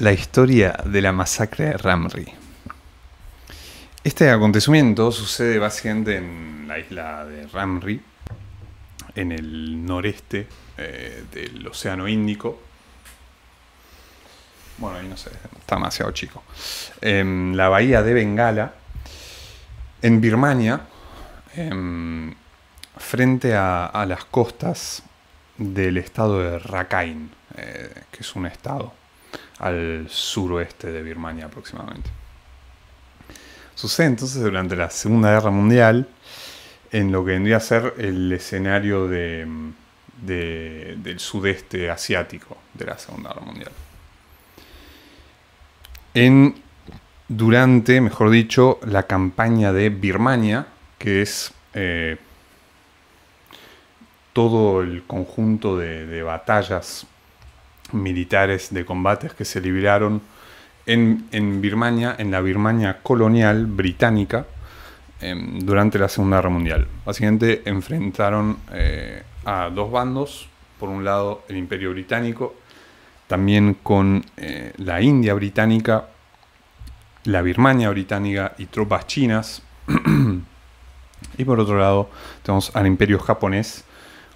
La historia de la masacre de Ramri. Este acontecimiento sucede básicamente en la isla de Ramri, en el noreste eh, del Océano Índico. Bueno, ahí no sé, está demasiado chico. En em, la bahía de Bengala, en Birmania, em, frente a, las costas del estado de Rakhine, eh, que es un estado al suroeste de Birmania aproximadamente. Sucede entonces durante la Segunda Guerra Mundial en lo que vendría a ser el escenario del sudeste asiático de la Segunda Guerra Mundial. En, durante, mejor dicho, la campaña de Birmania, que es eh, todo el conjunto de batallas militares de combates que se liberaron en, Birmania, en la Birmania colonial británica, em, durante la Segunda Guerra Mundial. Básicamente enfrentaron eh, a dos bandos, por un lado el Imperio Británico, también con eh, la India británica, la Birmania británica y tropas chinas. y por otro lado tenemos al Imperio japonés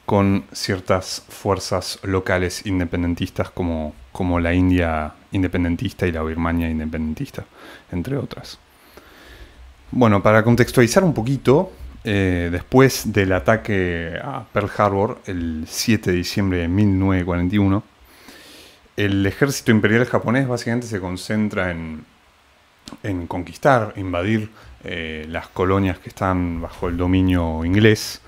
con ciertas fuerzas locales independentistas como, la India independentista y la Birmania independentista, entre otras. Bueno, para contextualizar un poquito, eh, después del ataque a Pearl Harbor el 7 de diciembre de 1941, el ejército imperial japonés básicamente se concentra en, conquistar, invadir eh, las colonias que están bajo el dominio inglés,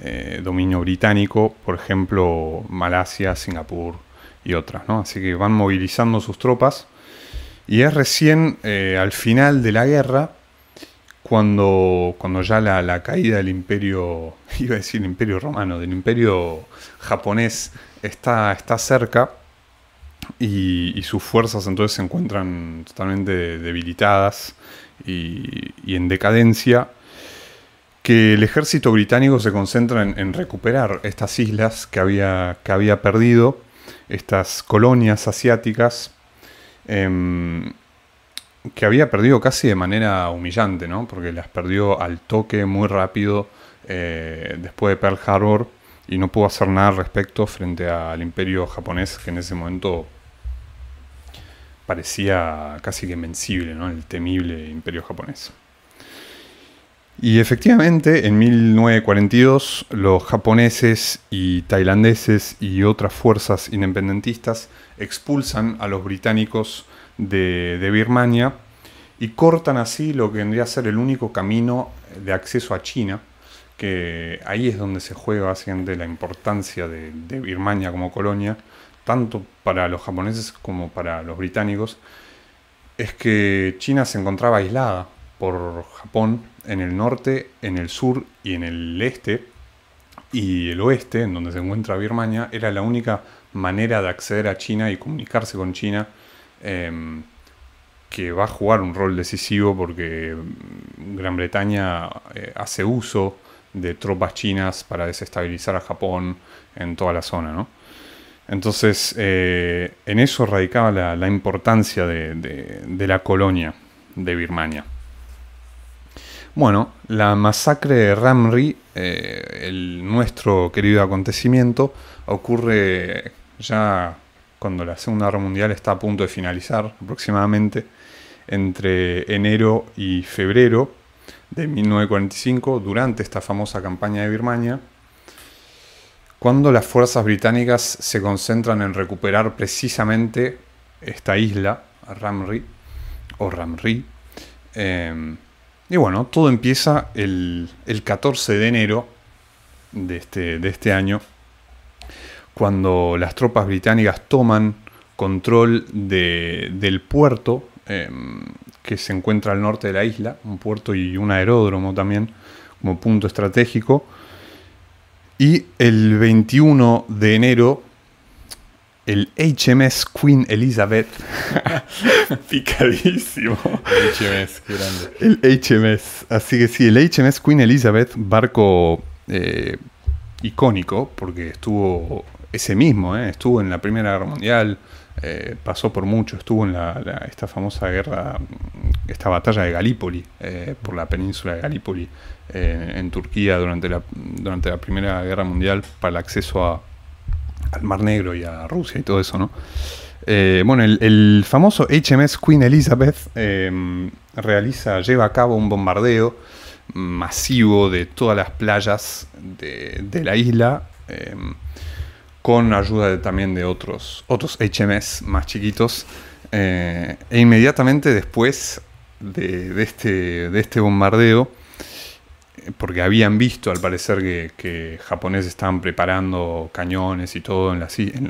eh, dominio británico, por ejemplo, Malasia, Singapur y otras. ¿no? Así que van movilizando sus tropas. Y es recién eh, al final de la guerra, cuando, cuando ya la, caída del imperio, iba a decir imperio romano, del imperio japonés está, está cerca y, sus fuerzas entonces se encuentran totalmente debilitadas y en decadencia que el ejército británico se concentra en, recuperar estas islas que había, que había, perdido, estas colonias asiáticas, em, que había perdido casi de manera humillante, ¿no? porque las perdió al toque muy rápido eh, después de Pearl Harbor y no pudo hacer nada al respecto frente al imperio japonés que en ese momento parecía casi que invencible, ¿no? el temible imperio japonés. Y efectivamente, en 1942, los japoneses y tailandeses y otras fuerzas independentistas expulsan a los británicos de, Birmania y cortan así lo que vendría a ser el único camino de acceso a China, que ahí es donde se juega básicamente la importancia de Birmania como colonia, tanto para los japoneses como para los británicos, es que China se encontraba aislada por Japón en el norte, en el sur y en el este, y el oeste, en donde se encuentra Birmania, era la única manera de acceder a China y comunicarse con China, em, que va a jugar un rol decisivo porque mm, Gran Bretaña eh, hace uso de tropas chinas para desestabilizar a Japón en toda la zona. Entonces, eh, en eso radicaba la, importancia de la colonia de Birmania. Bueno, la masacre de Ramri, eh, el nuestro querido acontecimiento, ocurre ya cuando la Segunda Guerra Mundial está a punto de finalizar, aproximadamente entre enero y febrero de 1945, durante esta famosa campaña de Birmania, cuando las fuerzas británicas se concentran en recuperar precisamente esta isla, Ramri, o Ramri, em, y bueno, todo empieza el, 14 de enero este, de este, año, cuando las tropas británicas toman control del puerto em, que se encuentra al norte de la isla, un puerto y un aeródromo también como punto estratégico. Y el 21 de enero el HMS Queen Elizabeth. Picadísimo. El HMS, qué grande. El HMS. Así que sí, el HMS Queen Elizabeth, barco eh, icónico, porque estuvo ese mismo, eh, estuvo en la Primera Guerra Mundial, eh, pasó por mucho, estuvo en la, esta famosa guerra, esta batalla de Galípoli, por la península de Galípoli, en Turquía durante la, durante la Primera Guerra Mundial, para el acceso a al Mar Negro y a Rusia y todo eso, ¿no? Eh, bueno, el, famoso HMS Queen Elizabeth eh, realiza, lleva a cabo un bombardeo masivo de todas las playas de, la isla, eh, con ayuda también de otros, otros HMS más chiquitos. e inmediatamente después de este, este bombardeo, porque habían visto al parecer que, japoneses estaban preparando cañones y todo en, en,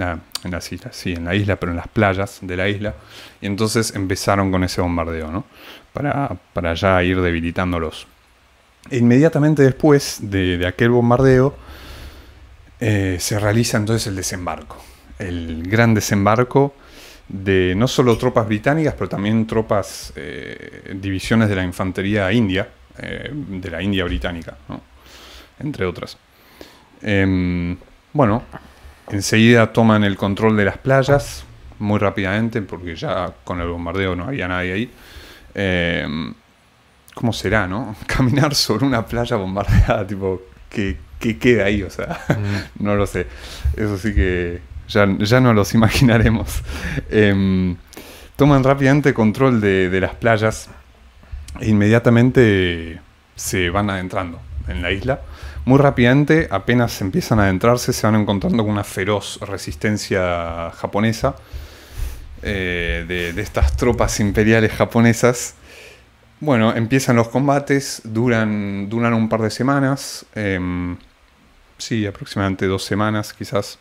las islas, sí, en la isla, pero en las playas de la isla. Y entonces empezaron con ese bombardeo, ¿no? Para, para ya ir debilitándolos. E inmediatamente después de, aquel bombardeo, eh, se realiza entonces el desembarco, el gran desembarco de no solo tropas británicas, pero también tropas, eh, divisiones de la infantería india, eh, de la India británica, entre otras. Em, bueno, enseguida toman el control de las playas muy rápidamente, porque ya con el bombardeo no había nadie ahí. Em, ¿Cómo será, no? Caminar sobre una playa bombardeada, tipo, que, qué queda ahí? O sea, mm. no lo sé. Eso sí que ya, ya no los imaginaremos. Em, toman rápidamente control de, de las playas inmediatamente se van adentrando en la isla. Muy rápidamente, apenas empiezan a adentrarse, se van encontrando con una feroz resistencia japonesa eh, de, estas tropas imperiales japonesas. Bueno, empiezan los combates, duran, duran un par de semanas, em, sí, aproximadamente dos semanas quizás.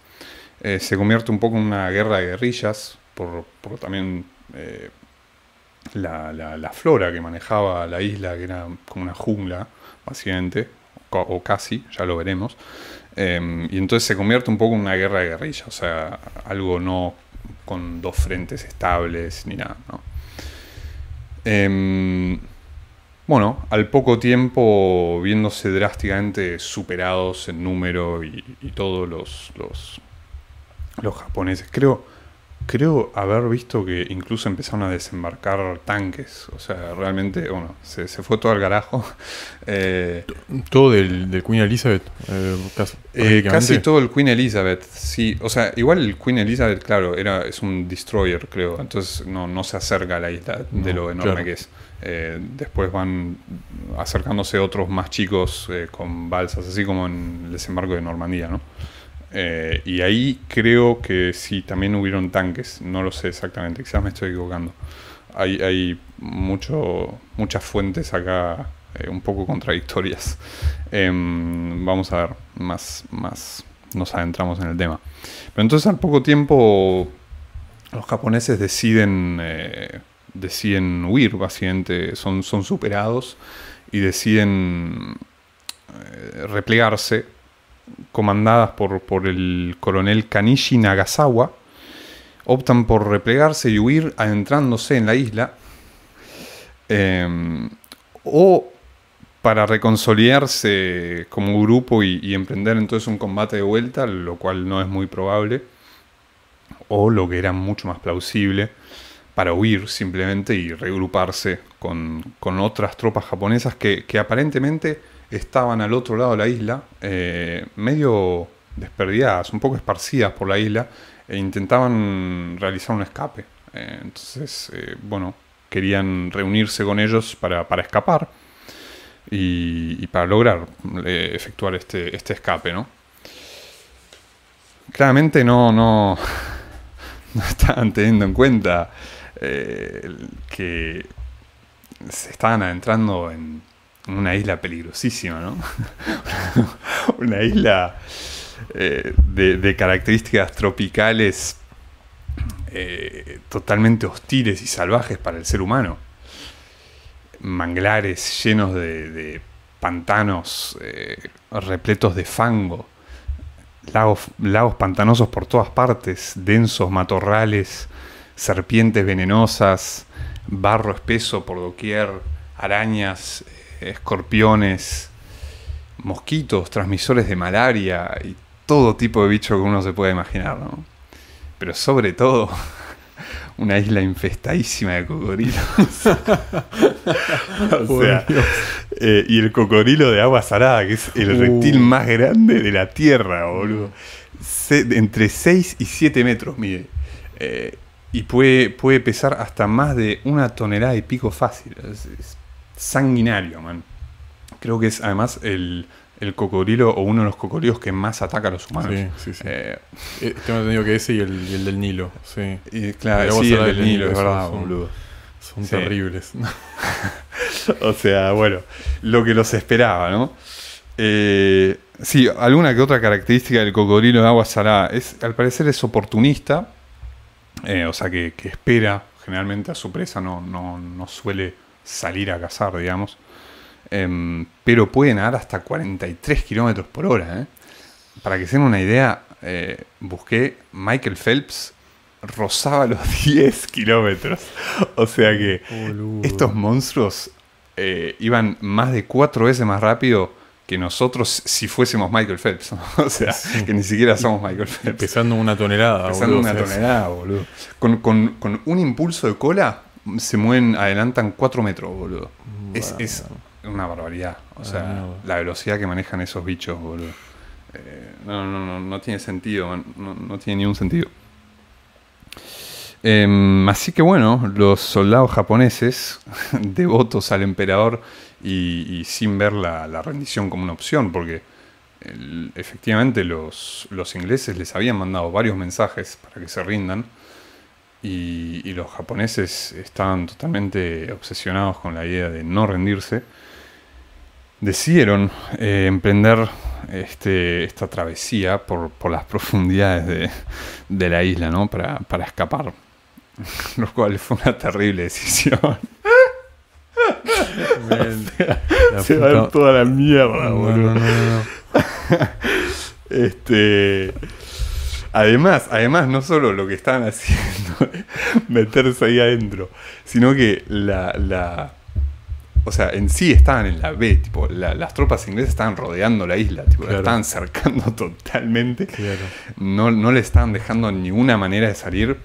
Eh, se convierte un poco en una guerra de guerrillas, por, también eh, la, flora que manejaba la isla, que era como una jungla, básicamente, o, casi, ya lo veremos. Em, y entonces se convierte un poco en una guerra de guerrilla, o sea, algo no con dos frentes estables ni nada, em, bueno, al poco tiempo, viéndose drásticamente superados en número y, todos los, los japoneses, creo creo haber visto que incluso empezaron a desembarcar tanques. O sea, realmente, bueno, se, fue todo al garajo. Eh, todo del, Queen Elizabeth. Eh, eh casi, todo el Queen Elizabeth, sí. O sea, igual el Queen Elizabeth, claro, era, es un destroyer, creo. Entonces no, no se acerca a la isla de lo enorme que es. Eh, después van acercándose otros más chicos con balsas, así como en el desembarco de Normandía, ¿no? Eh, y ahí creo que sí, también hubieron tanques, no lo sé exactamente, quizás me estoy equivocando. Hay, mucho, muchas fuentes acá eh, un poco contradictorias. Em, vamos a ver, más, más nos adentramos en el tema. Pero entonces al poco tiempo los japoneses deciden, eh, deciden huir, básicamente son, son superados y deciden replegarse comandadas por, por el coronel Kanishi Nagasawa, optan por replegarse y huir adentrándose en la isla, em, o para reconsolidarse como grupo y, emprender entonces un combate de vuelta, lo cual no es muy probable, o lo que era mucho más plausible, para huir simplemente y regruparse con, otras tropas japonesas que aparentemente estaban al otro lado de la isla, eh, medio desperdiadas, un poco esparcidas por la isla, e intentaban realizar un escape. Eh, entonces, eh, bueno, querían reunirse con ellos para, escapar y, para lograr efectuar este, este escape, ¿no? Claramente no, no, no estaban teniendo en cuenta que se estaban adentrando en una isla peligrosísima, ¿no? una isla eh, de, características tropicales eh, totalmente hostiles y salvajes para el ser humano. Manglares llenos de, pantanos eh, repletos de fango, lagos, lagos pantanosos por todas partes, densos matorrales, serpientes venenosas, barro espeso por doquier, arañas, escorpiones, mosquitos, transmisores de malaria y todo tipo de bicho que uno se pueda imaginar, ¿no? Pero sobre todo, una isla infestadísima de cocodrilos. Eh, y el cocodrilo de agua salada, que es el uh. reptil más grande de la Tierra, boludo. Uh. entre 6 y 7 metros mire. Eh, y puede, puede pesar hasta más de una tonelada y pico fácil sanguinario, man. Creo que es además el, cocodrilo o uno de los cocodrilos que más ataca a los humanos. Sí, sí, sí. Eh, eh, tengo entendido que ese el, del Nilo. Sí. claro, el del Nilo, es verdad, son, terribles. o sea, bueno, lo que los esperaba, ¿no? Eh, sí, alguna que otra característica del cocodrilo de agua salada. Es, al parecer es oportunista, o sea, que, espera generalmente a su presa, no, no, no suele salir a cazar, digamos. Em, pero pueden dar hasta 43 kilómetros por hora. ¿eh? Para que se den una idea, eh, busqué Michael Phelps rozaba los 10 kilómetros. O sea que estos monstruos eh, iban más de 4 veces más rápido que nosotros si fuésemos Michael Phelps. O sea, que ni siquiera somos Michael Phelps. Pesando una tonelada. Pesando una tonelada, boludo. con, un impulso de cola se mueven, adelantan cuatro metros, boludo. Es, una barbaridad. O sea, ah, la velocidad que manejan esos bichos, boludo. Eh, no, no, no, no tiene sentido, no, tiene ningún sentido. Em, así que bueno, los soldados japoneses, devotos al emperador y, sin ver la, rendición como una opción, porque efectivamente los, los ingleses les habían mandado varios mensajes para que se rindan y, los japoneses estaban totalmente obsesionados con la idea de no rendirse, decidieron eh, emprender este, esta travesía por, las profundidades de, la isla, ¿no? Para, para escapar. Lo cual fue una terrible decisión. se va a toda la mierda, no, este. Además, además, no solo lo que estaban haciendo, meterse ahí adentro, sino que la, O sea, en sí estaban en la B, tipo, las tropas inglesas estaban rodeando la isla, tipo, la estaban cercando totalmente. No, no le estaban dejando ninguna manera de salir.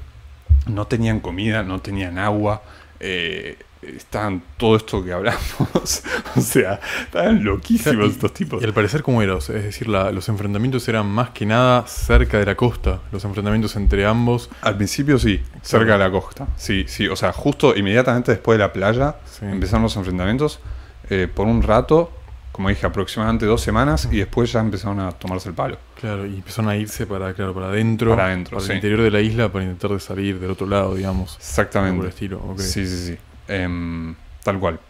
No tenían comida, no tenían agua. Eh, están todo esto que hablamos. o sea, estaban loquísimos estos tipos. Y al parecer, como eran? es decir, los enfrentamientos eran más que nada cerca de la costa. Los enfrentamientos entre ambos. Al principio sí, cerca de la costa. Sí, sí. O sea, justo inmediatamente después de la playa empezaron los enfrentamientos. Eh, por un rato, como dije, aproximadamente dos semanas y después ya empezaron a tomarse el palo. Claro, y empezaron a irse para, claro, para adentro, para, adentro, para el interior de la isla, para intentar salir del otro lado, digamos. Exactamente. Sí, sí, sí. Em, tal cual.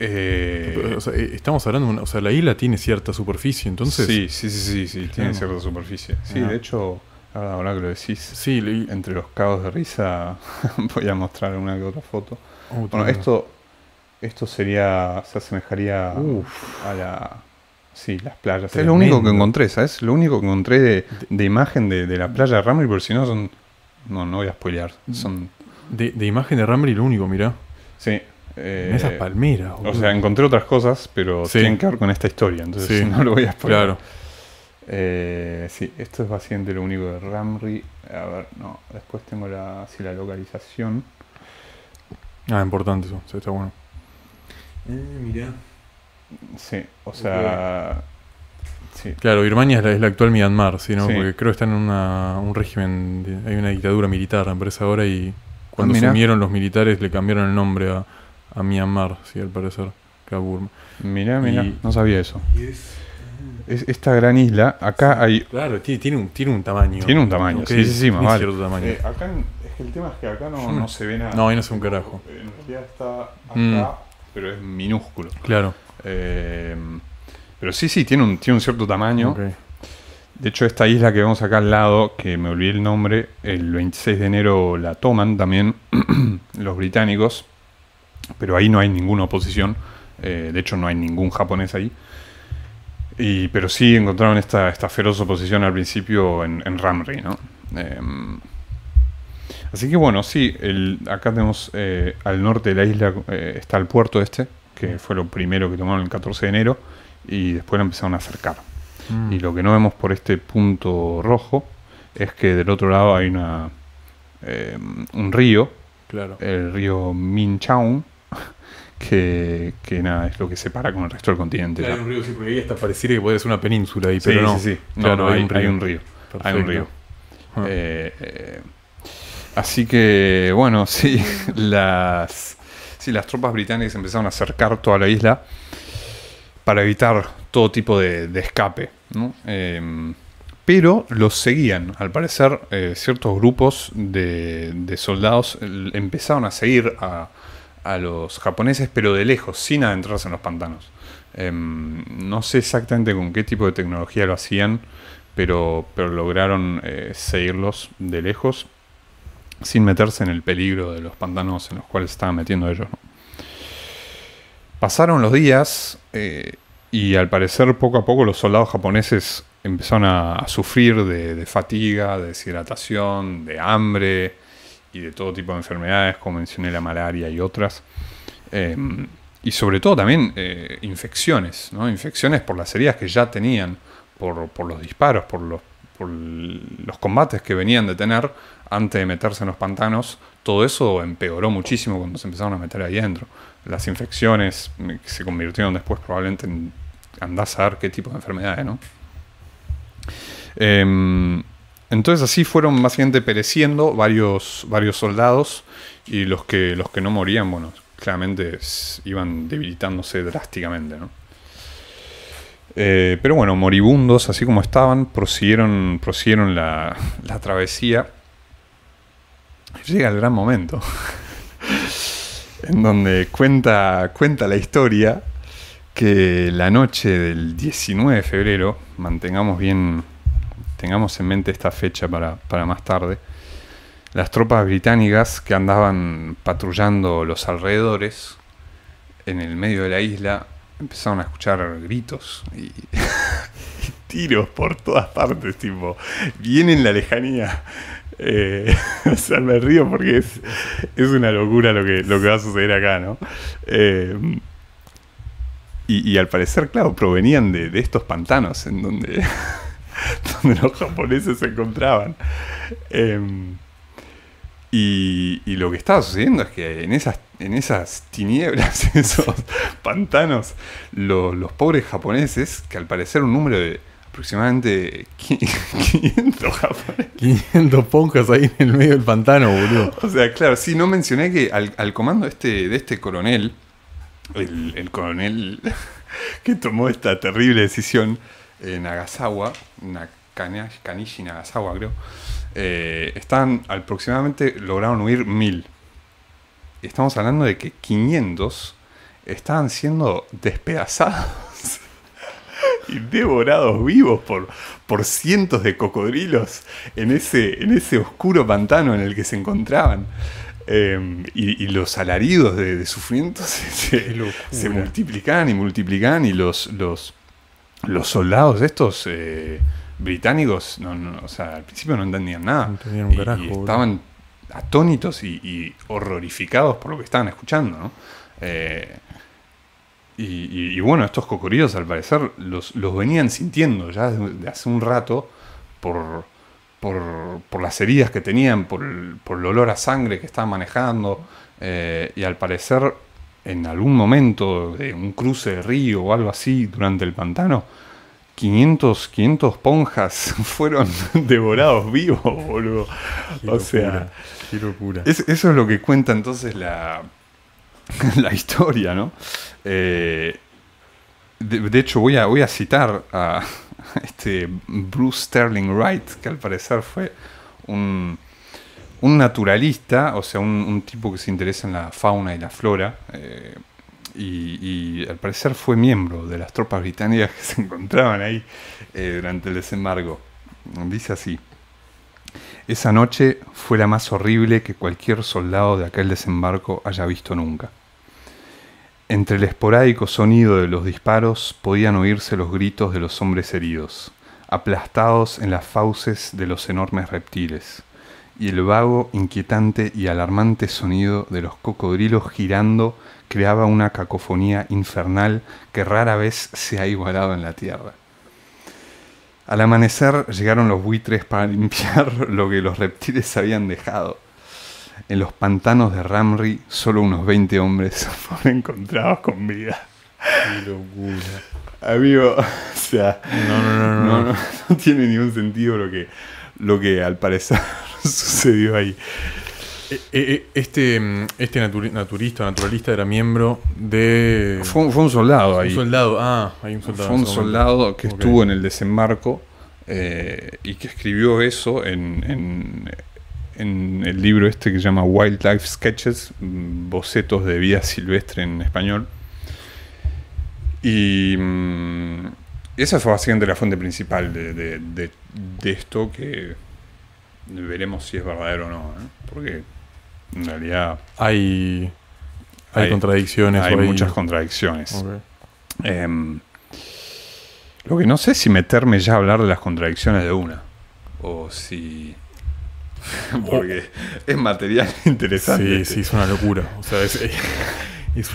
Eh, eh, estamos hablando, o sea, la isla tiene cierta superficie, entonces. Sí, sí, sí, sí, tiene cierta superficie. Sí, de hecho, ahora, que lo decís, sí, entre los caos de risa voy a mostrar una que otra foto. Uh, bueno, esto, esto sería, se asemejaría a la... Sí, las playas. Es lo único que encontré, ¿sabes? Lo único que encontré de, imagen de, la playa de y porque si no son... No, no voy a spoilear. Mm. Son de, imagen de Ramri lo único, mira Sí. Eh, esas palmeras. O sea, encontré otras cosas, pero tienen que ver con esta historia, entonces no lo voy a explicar Claro. Eh, sí, esto es básicamente lo único de Ramri. A ver, no, después tengo la, la localización. Ah, importante eso, está bueno. Eh, mirá. Sí, o sea... Claro, Birmania es la, actual Myanmar, ¿sí, no? Porque creo que está en una, un régimen, hay una dictadura militar, me parece ahora, y cuando se unieron los militares le cambiaron el nombre a, a Myanmar, al parecer, a Burma. Mirá, mirá, no sabía eso. esta gran isla, acá hay... Claro, tiene, un, tiene un tamaño. Tiene un tamaño, sí, sí, sí, más cierto tamaño. Eh, acá, es que el tema es que acá no, no, se ve nada. No, ahí no se ve un carajo. Eh, en realidad está acá, mm. pero es minúsculo. Claro. Eh, pero sí, sí, tiene un, tiene un cierto tamaño. Okay. De hecho, esta isla que vemos acá al lado, que me olvidé el nombre, el 26 de enero la toman también los británicos, pero ahí no hay ninguna oposición, eh, de hecho no hay ningún japonés ahí. Y, pero sí encontraron esta, esta feroz oposición al principio en, en ¿no? Em, así que bueno, sí, acá tenemos eh, al norte de la isla eh, está el puerto este, que fue lo primero que tomaron el 14 de enero, y después lo empezaron a acercar. Y lo que no vemos por este punto rojo es que del otro lado hay una eh, un río, el río Minchaun, que, nada, es lo que separa con el resto del continente. Claro, un río, sí, porque ahí hasta pareciera que puede ser una península ahí, pero no. Sí, No, no, hay, un río. Hay un río. Ah. Eh, eh, así que, bueno, sí, las, sí, las tropas británicas empezaron a acercar toda la isla para evitar todo tipo de, escape. ¿no? Em, pero los seguían. Al parecer, eh, ciertos grupos de, soldados empezaron a seguir a, los japoneses, pero de lejos, sin adentrarse en los pantanos. Em, no sé exactamente con qué tipo de tecnología lo hacían, pero, pero lograron eh, seguirlos de lejos, sin meterse en el peligro de los pantanos en los cuales estaban metiendo ellos. Pasaron los días, eh, y al parecer poco a poco los soldados japoneses empezaron a, sufrir de, fatiga, de deshidratación, de hambre y de todo tipo de enfermedades, como mencioné la malaria y otras. Em, y sobre todo también eh, infecciones, ¿no? infecciones por las heridas que ya tenían, por, por los disparos, por los, los combates que venían de tener antes de meterse en los pantanos. Todo eso empeoró muchísimo cuando se empezaron a meter ahí adentro. Las infecciones mm, se convirtieron después probablemente en andás a ver qué tipo de enfermedades, ¿no? Em, entonces así fueron básicamente pereciendo varios, varios soldados y los que, los que no morían, bueno, claramente iban debilitándose drásticamente, ¿no? Eh, pero bueno, moribundos, así como estaban, prosiguieron, prosiguieron la, la travesía. Llega el gran momento, en donde cuenta, cuenta la historia que la noche del 19 de febrero, mantengamos bien, tengamos en mente esta fecha para, más tarde, las tropas británicas que andaban patrullando los alrededores en el medio de la isla empezaron a escuchar gritos y, tiros por todas partes, tipo, vienen la lejanía. Eh, o río porque es, una locura lo que, lo que va a suceder acá, ¿no? Eh, y, al parecer, claro, provenían de, estos pantanos en donde, los japoneses se encontraban. Em, y, lo que estaba sucediendo es que en esas, en esas tinieblas, esos pantanos, los pobres japoneses, que al parecer un número de aproximadamente 500 japoneses. 500 ponjas ahí en el medio del pantano, boludo. O sea, claro, sí, no mencioné que al, al comando este, de este coronel, el, coronel que tomó esta terrible decisión, en Nagasawa, Kanishi Nagasawa creo, eh, están aproximadamente, lograron huir mil. Estamos hablando de que 500 estaban siendo despedazados y devorados vivos por, por cientos de cocodrilos en ese, en ese oscuro pantano en el que se encontraban. Em, y, los alaridos de, sufrimiento se, se, multiplican y multiplicaban y los, los, los soldados estos eh, británicos, o sea, al principio no entendían nada. estaban atónitos y, horrorificados por lo que estaban escuchando, eh, y, bueno, estos cocoríos al parecer los, los venían sintiendo ya desde hace un rato por, por, las heridas que tenían, por el, olor a sangre que estaban manejando, eh, y al parecer en algún momento de un cruce de río o algo así durante el pantano, 500, 500 ponjas fueron devorados vivos, boludo. o sea, qué locura. eso es lo que cuenta entonces la, la historia, ¿no? Eh, de, hecho, voy a, voy a citar a, este Bruce Sterling Wright, que al parecer fue un, naturalista, o sea, un, tipo que se interesa en la fauna y la flora, eh, y, al parecer fue miembro de las tropas británicas que se encontraban ahí eh, durante el desembarco. Dice así, esa noche fue la más horrible que cualquier soldado de aquel desembarco haya visto nunca. Entre el esporádico sonido de los disparos podían oírse los gritos de los hombres heridos, aplastados en las fauces de los enormes reptiles, y el vago, inquietante y alarmante sonido de los cocodrilos girando creaba una cacofonía infernal que rara vez se ha igualado en la Tierra. Al amanecer llegaron los buitres para limpiar lo que los reptiles habían dejado en los pantanos de Ramri, solo unos 20 hombres fueron encontrados con vida. Qué locura. Amigo, o sea, no, no, no, no, tiene ningún sentido lo que, lo que al parecer sucedió ahí. Eh, eh, eh, este, mm, este naturista, naturalista era miembro de... Fue, un soldado ahí. Un soldado, ah, hay un soldado. Fue un soldado que estuvo en el desembarco y que escribió eso en en el libro este que se llama Wildlife Sketches, bocetos de vida silvestre en español. Y mm, esa fue básicamente la fuente principal de, esto que veremos si es verdadero o no, porque en realidad hay, hay, contradicciones. Hay muchas contradicciones. Em, lo que no sé es si meterme ya a hablar de las contradicciones de una, o si porque es material interesante. Sí, sí, es una locura. O sea, es,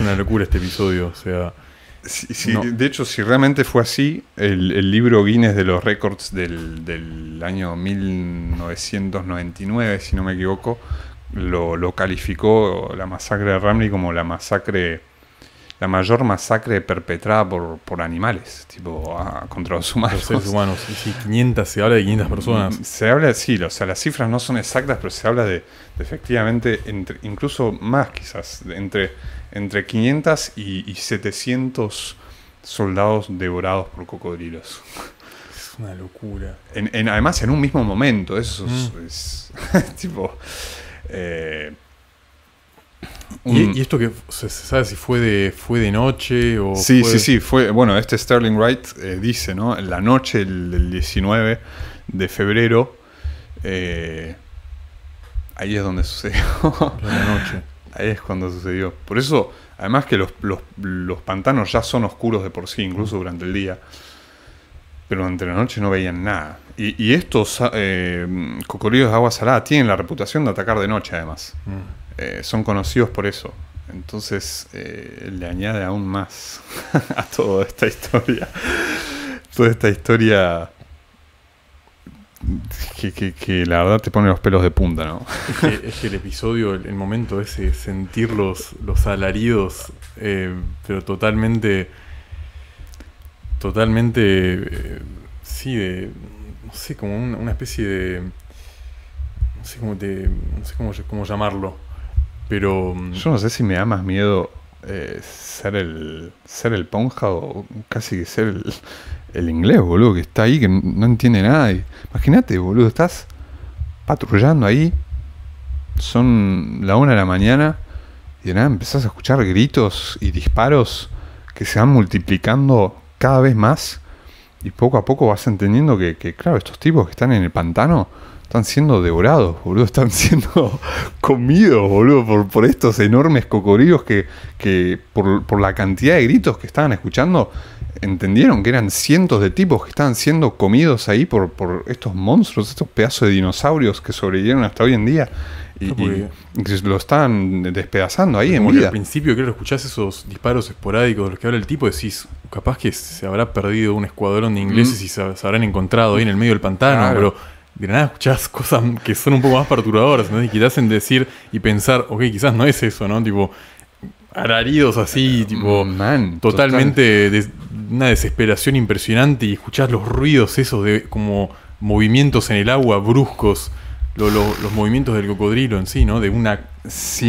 una locura este episodio. O sea. De hecho, si realmente fue así, el, libro Guinness de los récords del, del, año 1999, si no me equivoco, lo, lo calificó la masacre de Ramley como la masacre la mayor masacre perpetrada por, animales, tipo ah, contra los humanos. Los seres humanos, y 500, se habla de 500 personas. Mm, se habla, sí, o sea, las cifras no son exactas, pero se habla de, efectivamente, entre, incluso más quizás, entre, entre 500 y, 700 soldados devorados por cocodrilos. Es una locura. En, además, en un mismo momento, eso es, mm. tipo... Eh, ¿Y, esto que se sabe si fue de, fue de noche o.? Sí, sí, sí. Fue, bueno, este Sterling Wright eh, dice, ¿no? La noche del 19 de febrero. Eh, ahí es donde sucedió. Ahí es cuando sucedió. Por eso, además que los, pantanos ya son oscuros de por sí, incluso durante el día. Pero durante la noche no veían nada. Y, estos eh, cocodrilos de agua salada tienen la reputación de atacar de noche, además. Mm. Eh, son conocidos por eso. Entonces eh, le añade aún más a toda esta historia. toda esta historia que, la verdad te pone los pelos de punta, ¿no? Es que, el episodio, el, momento ese, sentir los, alaridos, eh, pero totalmente. Totalmente. sí, de. No sé, como una especie de. No sé cómo llamarlo. Pero. Yo no sé si me da más miedo eh, ser el. ser el ponja o casi que ser el, el inglés, boludo, que está ahí, que no entiende nada. Imagínate, boludo, estás patrullando ahí. Son la una de la mañana. Y de nada empezás a escuchar gritos y disparos que se van multiplicando cada vez más. Y poco a poco vas entendiendo que claro, estos tipos que están en el pantano están siendo devorados, boludo. Están siendo comidos, boludo, por, por estos enormes cocodrilos que, que por, la cantidad de gritos que estaban escuchando, entendieron que eran cientos de tipos que estaban siendo comidos ahí por, por estos monstruos, estos pedazos de dinosaurios que sobrevivieron hasta hoy en día. Y, y, lo están despedazando ahí en Al principio, creo que escuchás esos disparos esporádicos de los que habla el tipo, decís, capaz que se habrá perdido un escuadrón de ingleses mm. y se, habrán encontrado ahí en el medio del pantano, pero de nada escuchás cosas que son un poco más perturbadoras, ¿no? Y te decir y pensar, ok, quizás no es eso, ¿no? Tipo, araridos así, eh, tipo, mm, totalmente una desesperación impresionante y escuchás los ruidos esos de como movimientos en el agua bruscos, los movimientos del cocodrilo en sí, ¿no? De una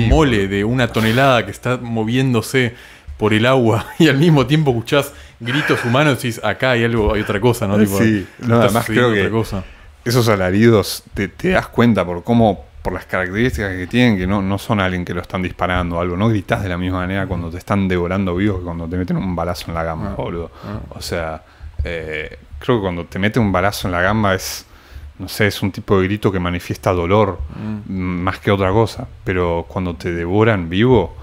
mole, de una tonelada que está moviéndose por el agua y al mismo tiempo escuchás gritos humanos y decís, acá hay algo, hay otra cosa, ¿no? Ah, sí, no, además creo que... Otra cosa esos alaridos te, das cuenta por cómo, por las características que tienen, que no, no son alguien que lo están disparando o algo. No gritas de la misma manera cuando te están devorando vivo que cuando te meten un balazo en la gamba, ah, boludo. Ah. O sea, eh, creo que cuando te mete un balazo en la gamba es. No sé, es un tipo de grito que manifiesta dolor mm. más que otra cosa. Pero cuando te devoran vivo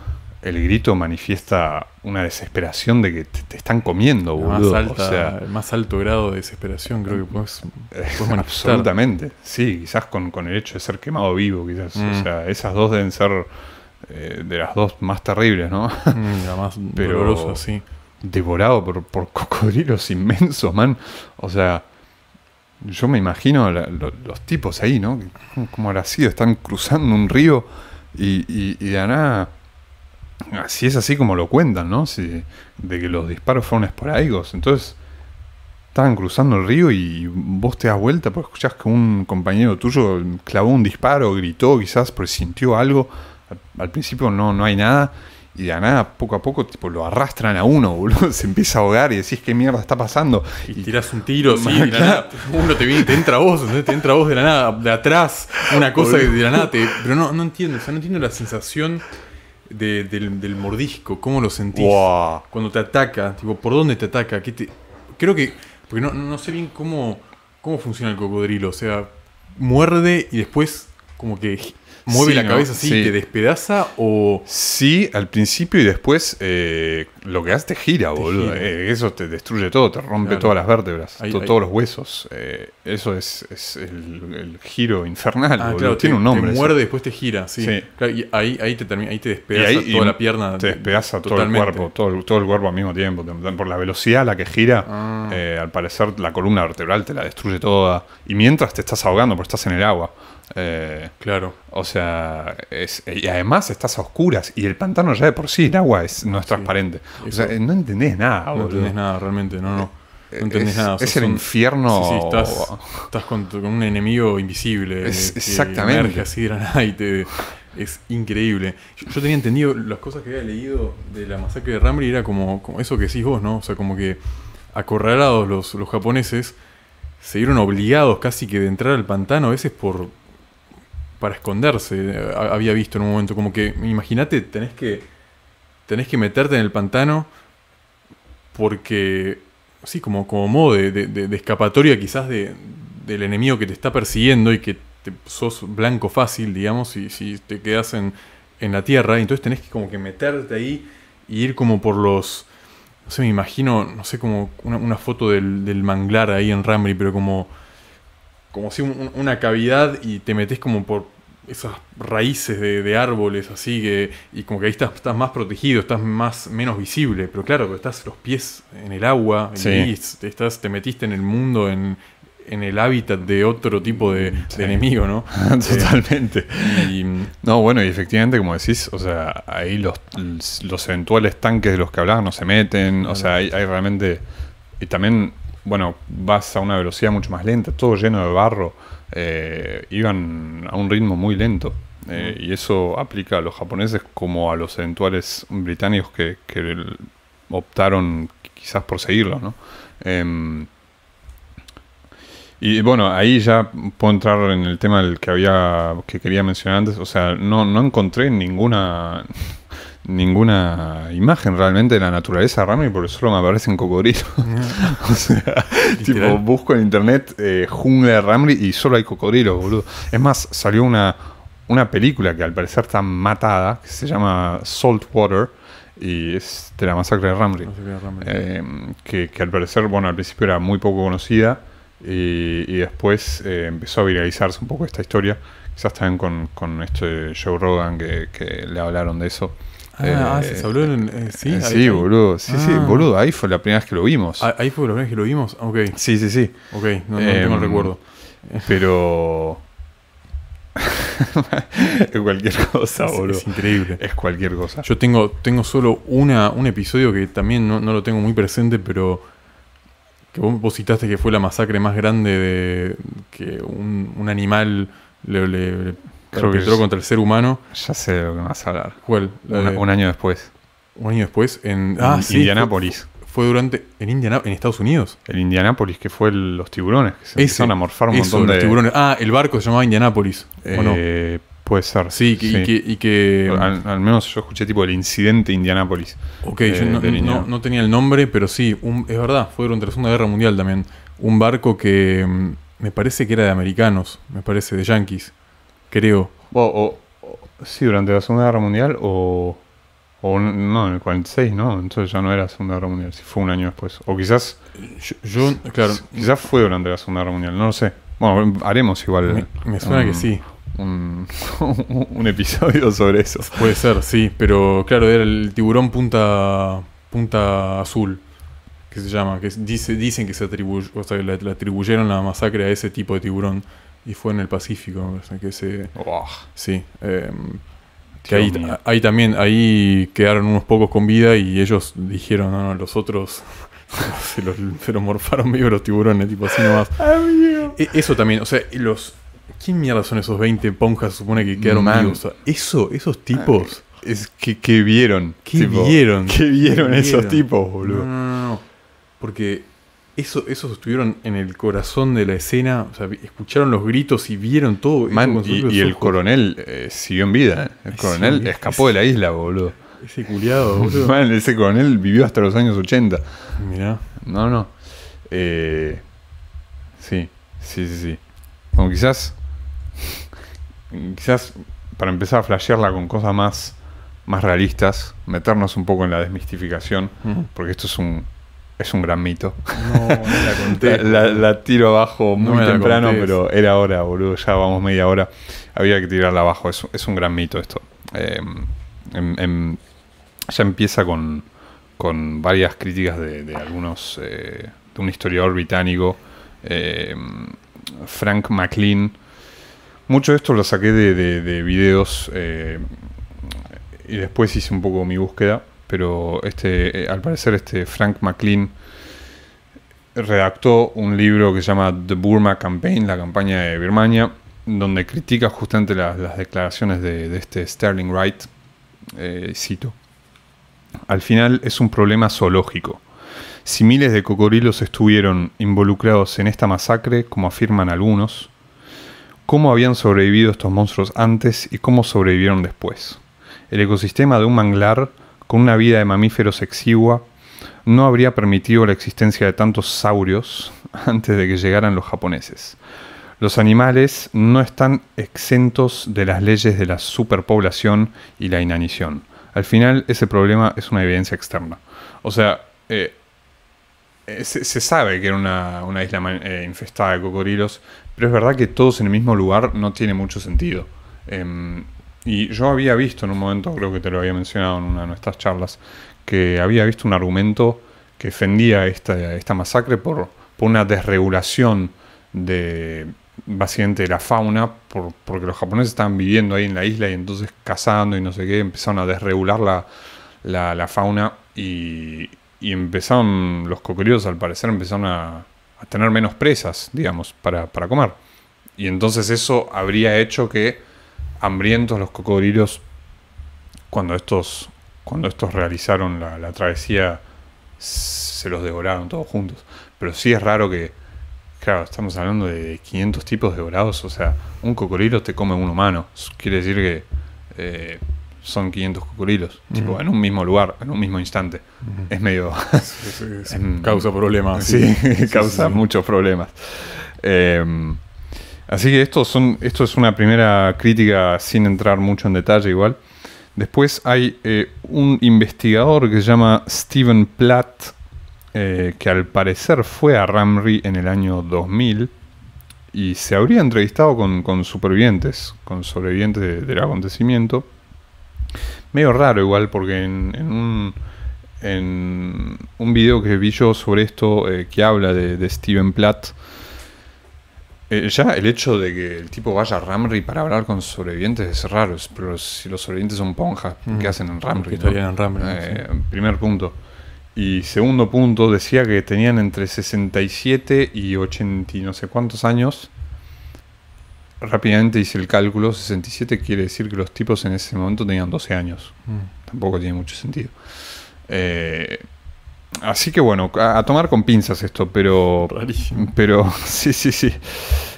el grito manifiesta una desesperación de que te, están comiendo, boludo. el más alto grado de desesperación creo que puedes, eh, Absolutamente, sí, quizás con, el hecho de ser quemado vivo, quizás. Mm. esas dos deben ser eh, de las dos más terribles, ¿no? Mm, la más Pero dolorosa, sí. Devorado por, cocodrilos inmensos, man. O sea, yo me imagino los tipos ahí, ¿no? ¿Cómo, habrá sido? Están cruzando un río y, y, de nada Así es así como lo cuentan, ¿no? de que los disparos fueron esporádicos. Entonces, estaban cruzando el río y vos te das vuelta porque escuchás que un compañero tuyo clavó un disparo, gritó quizás, presintió sintió algo. Al, principio no, no hay nada. Y de la nada, poco a poco, tipo, lo arrastran a uno, boludo. Se empieza a ahogar y decís, ¿qué mierda está pasando? Y, tirás un tiro, sí, Uno te viene y te entra vos, Te entra vos de la nada, de atrás, una cosa de la nada Pero no, no entiendo, o sea, no entiendo la sensación del, del, mordisco, cómo lo sentís. Cuando te ataca, tipo, ¿por dónde te ataca? te... Creo que. Porque no, no sé bien cómo, cómo funciona el cocodrilo. O sea, muerde y después como que mueve la cabeza así te despedaza o... Sí, al principio y después eh, lo que hace te gira, boludo. Eh, eso te destruye todo, te rompe todas las vértebras, todos los huesos. Eh, eso es, el, giro infernal, ah, Tiene un nombre. Te muerde, después te gira, sí. ahí, te despedaza toda la pierna. despedaza todo el cuerpo, todo, el cuerpo al mismo tiempo. Por la velocidad a la que gira, ah. al parecer la columna vertebral te la destruye toda. Y mientras te estás ahogando, porque estás en el agua. Eh, claro. O sea, y además estás a oscuras y el pantano ya de por sí, el agua es, no es transparente. o sea, no entendés nada. Ah, no entendés nada realmente, no, no. No entendés es, nada. es el infierno. estás, con, un enemigo invisible. Es, exactamente. es increíble. Yo, tenía entendido las cosas que había leído de la masacre de Ramri, era como, eso que decís vos, ¿no? O sea, como que acorralados los, los japoneses se vieron obligados casi que de entrar al pantano a veces por para esconderse. Eh, había visto en un momento, como que, imagínate, tenés que, tenés que meterte en el pantano porque, sí, como, como modo de, de, escapatoria quizás del enemigo que te está persiguiendo y que sos blanco fácil, digamos, y si te quedas en, la tierra, entonces tenés que como que meterte ahí y ir como por los... No sé, me imagino, no sé, como una, foto del, manglar ahí en Ramri, pero como como si una cavidad y te metes como por, esas raíces de, árboles así que y como que ahí estás, más protegido estás más menos visible pero claro estás los pies en el agua te estás te metiste en el mundo en, el hábitat de otro tipo de, enemigo, ¿no? Eh, Totalmente. y, mm, no, bueno, y efectivamente, como decís, o sea, ahí los, los eventuales tanques de los que hablabas no se meten, o sea, hay, hay, realmente... Y también, bueno, vas a una velocidad mucho más lenta, todo lleno de barro, eh, iban a un ritmo muy lento. Eh, y eso aplica a los japoneses como a los eventuales británicos que, optaron quizás por seguirlo, em, y bueno, ahí ya puedo entrar en el tema del que había que quería mencionar antes. O sea, no, no encontré ninguna ninguna imagen realmente de la naturaleza por porque solo me aparecen cocodrilos. o sea, tipo, busco en internet eh, jungla de Ramri y solo hay cocodrilos, boludo. Es más, salió una, una película que al parecer está matada, que se llama Saltwater, y es de la masacre de Ramri. Em, que, que, al parecer, bueno, al principio era muy poco conocida y, después eh, empezó a viralizarse un poco esta historia. Quizás también con, con este Joe Rogan que le hablaron de eso. Ah, ah eh, se habló en. el... Eh, sí, eh, sí boludo. Sí, ah. boludo. Ahí fue la primera vez que lo vimos. Ah, ahí fue la primera vez que lo vimos. Ok. Sí, sí, sí. Ok, no, tengo el em, recuerdo. Pero. es cualquier cosa, boludo. Es, increíble. Es cualquier cosa. Yo tengo, tengo solo una, un episodio que también no, lo tengo muy presente, pero que vos, citaste que fue la masacre más grande de que un, animal le entró contra el ser humano. Ya sé de lo que me vas a hablar. un año después. Un año después en, ah, Indianápolis. Fue, durante. En Indiana, en Estados Unidos. El Indianápolis, que fue los tiburones, que se empezaron a morfar un montón de. Ah, el barco se llamaba Indianápolis. Eh, puede ser. Sí, Y que. al, menos yo escuché tipo el incidente Indianápolis. Ok, yo eh, no, tenía el nombre, pero sí, es verdad, fue durante la Segunda Guerra Mundial también. Un barco que mm, me parece que era de americanos, me parece, de yanquis creo. O, sí, durante la Segunda Guerra Mundial o, no, en el 46, ¿no? Entonces ya no era la Segunda Guerra Mundial, si fue un año después. O quizás, claro, quizás fue durante la Segunda Guerra Mundial, no lo sé. Bueno, haremos igual. Me, suena que sí. Un, episodio sobre eso. Puede ser, sí, pero claro, era el tiburón punta, punta azul que se llama, que dicen que se le, atribuyeron la masacre a ese tipo de tiburón y fue en el Pacífico, que se... Sí. Em, que ahí, también, ahí quedaron unos pocos con vida y ellos dijeron, no, no, los otros se, los, morfaron vivos los tiburones, tipo así nomás. E, eso también, o sea, los... ¿Quién mierda son esos 20 ponjas supone que quedaron vivos? eso, esos tipos... Ah, es que, vieron. ¿Qué vieron? ¿Qué vieron esos tipos, boludo? no. no. Porque eso, esos estuvieron en el corazón de la escena, escucharon los gritos y vieron todo. y, el coronel eh, siguió en vida. Eh. El coronel escapó de la isla, boludo. Ese culiado, boludo. ese coronel vivió hasta los años 80. Mirá. No, no. Eh, sí, sí, sí, sí. Como quizás. Quizás para empezar a flashearla con cosas más, más realistas, meternos un poco en la desmistificación, porque esto es un es un gran mito. la tiro abajo muy temprano, pero era hora, boludo. Ya vamos media hora. Había que tirarla abajo. Es, un gran mito esto. Em, em, em, ya empieza con, varias críticas de, algunos. Eh, de un historiador británico, Frank MacLean. Mucho de esto lo saqué de, de, de videos eh, y después hice un poco mi búsqueda pero este, eh, al parecer este Frank McLean redactó un libro que se llama The Burma Campaign, la campaña de Birmania, donde critica justamente las, declaraciones de, este Sterling Wright. Eh, cito. Al final es un problema zoológico. Si miles de cocodrilos estuvieron involucrados en esta masacre, como afirman algunos, ¿cómo habían sobrevivido estos monstruos antes y cómo sobrevivieron después? El ecosistema de un manglar una vida de mamíferos exigua, no habría permitido la existencia de tantos saurios antes de que llegaran los japoneses. Los animales no están exentos de las leyes de la superpoblación y la inanición. Al final, ese problema es una evidencia externa. O sea, eh, eh, se, sabe que era una, isla eh, infestada de cocodrilos, pero es verdad que todos en el mismo lugar no tiene mucho sentido. Em, y yo había visto en un momento, creo que te lo había mencionado en una de nuestras charlas, que había visto un argumento que defendía esta, esta masacre por, una desregulación de básicamente de la fauna, por, porque los japoneses estaban viviendo ahí en la isla y entonces cazando y no sé qué, empezaron a desregular la, la, fauna y, y, empezaron, los cocodrilos al parecer empezaron a, a tener menos presas, digamos, para, para comer. Y entonces eso habría hecho que hambrientos los cocodrilos cuando estos, cuando estos realizaron la, travesía se los devoraron todos juntos. Pero sí es raro que, claro, estamos hablando de 500 tipos devorados, o sea, un cocodrilo te come un humano. quiere decir que eh, son 500 cocodrilos, tipo, en un mismo lugar, en un mismo instante. Es medio... Em, causa problemas. Sí, causa muchos problemas. Em, Así que esto, son, esto es una primera crítica sin entrar mucho en detalle igual. Después hay eh, un investigador que se llama Steven Platt, eh, que al parecer fue a Ramri en el año 2000 y se habría entrevistado con, supervivientes, con sobrevivientes del acontecimiento. Medio raro igual, porque en, un, en video que vi yo sobre esto eh, que habla de, de Steven Platt, eh, ya el hecho de que el tipo vaya a Ramri para hablar con sobrevivientes es raro, pero si los sobrevivientes son ponjas, ¿qué mm. hacen en Ramri? ¿no? Eh, primer punto. Y segundo punto, decía que tenían entre 67 y 80 y no sé cuántos años. Rápidamente hice el cálculo, 67 quiere decir que los tipos en ese momento tenían 12 años. Mm. Tampoco tiene mucho sentido. Eh, Así que bueno, a, tomar con pinzas esto, pero. Rarísimo. Pero, sí, sí, sí.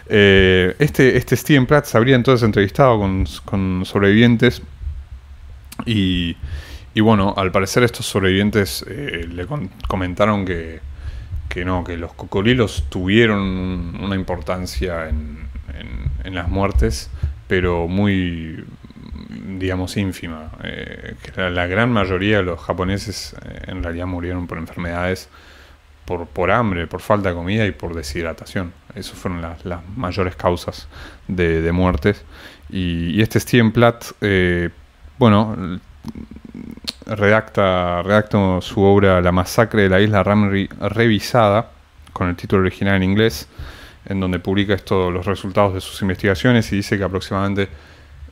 Eh, este, este Steven Pratt se habría entonces entrevistado con, sobrevivientes. Y, y, bueno, al parecer estos sobrevivientes eh, le comentaron que, que no, que los cocodrilos tuvieron una importancia en las muertes, pero muy, digamos, ínfima. Eh, que la, gran mayoría de los japoneses eh, en realidad murieron por enfermedades, por, por hambre, por falta de comida y por deshidratación. Esas fueron las, las mayores causas de, muertes. Y, este Steven Platt, eh, bueno, redacta, redacta su obra La masacre de la isla Ramri revisada, con el título original en inglés, en donde publica esto, los resultados de sus investigaciones y dice que aproximadamente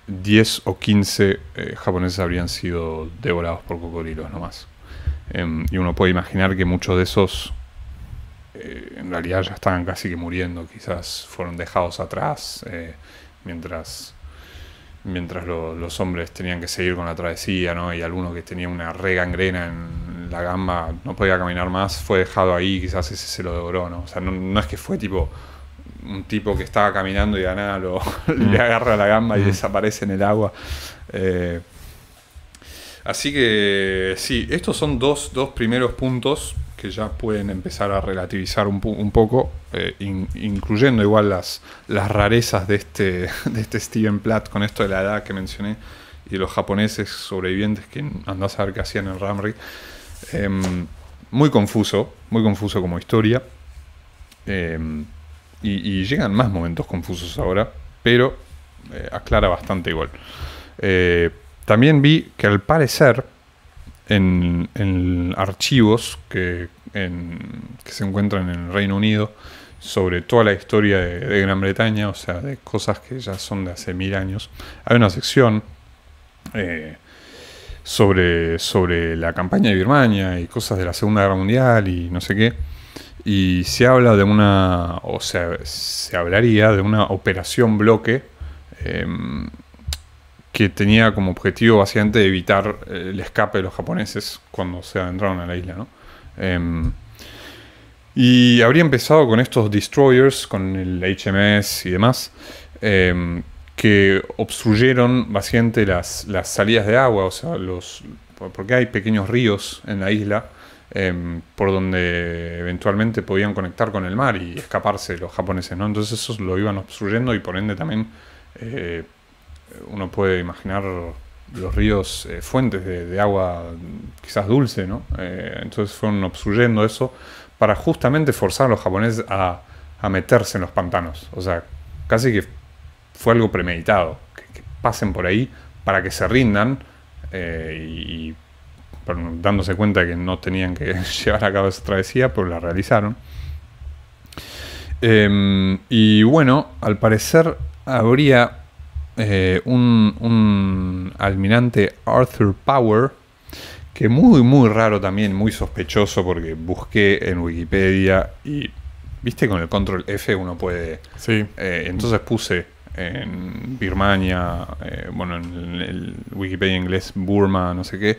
10 o 15 eh, japoneses habrían sido devorados por cocodrilos nomás. Em, y uno puede imaginar que muchos de esos eh, en realidad ya estaban casi que muriendo, quizás fueron dejados atrás eh, mientras mientras los hombres tenían que seguir con la travesía, ¿no? Y alguno que tenía una re gangrena en la gamba, no podía caminar más, fue dejado ahí, quizás ese se lo devoró, ¿no? O sea, no es que fue tipo un tipo que estaba caminando y de nada lo, le mm. agarra la gamba y mm. desaparece en el agua. Eh, así que sí, estos son dos, dos, primeros puntos que ya pueden empezar a relativizar un, poco, eh, incluyendo igual las, las rarezas de este, este Steven Platt con esto de la edad que mencioné y los japoneses sobrevivientes que andás a saber qué hacían en Ramri. Em, muy confuso, muy confuso como historia. Em, y, llegan más momentos confusos ahora, pero eh, aclara bastante igual. Eh, también vi que al parecer en, archivos que, que, se encuentran en el Reino Unido sobre toda la historia de, Gran Bretaña, o sea, de cosas que ya son de hace mil años, hay una sección eh, sobre, sobre la campaña de Birmania y cosas de la Segunda Guerra Mundial y no sé qué y se habla de una, o sea, se hablaría de una operación bloque em, que tenía como objetivo básicamente evitar eh, el escape de los japoneses cuando se adentraron a la isla, em, y habría empezado con estos destroyers, con el HMS y demás, em, que obstruyeron básicamente las, las, salidas de agua, o sea, los, porque hay pequeños ríos en la isla Em, por donde eventualmente podían conectar con el mar y escaparse los japoneses, ¿no? Entonces eso lo iban obstruyendo y por ende también eh, uno puede imaginar los ríos eh, fuentes de, agua quizás dulce, ¿no? Eh, entonces fueron obstruyendo eso para justamente forzar a los japoneses a, meterse en los pantanos. O sea, casi que fue algo premeditado, que, que pasen por ahí para que se rindan y dándose cuenta que no tenían que llevar a cabo esa travesía, pero pues la realizaron. Em, y bueno, al parecer habría eh, un, almirante Arthur Power, que muy, muy raro también, muy sospechoso, porque busqué en Wikipedia y, viste, con el control F uno puede... Sí. Eh, entonces puse en Birmania, eh, bueno, en el Wikipedia inglés, Burma, no sé qué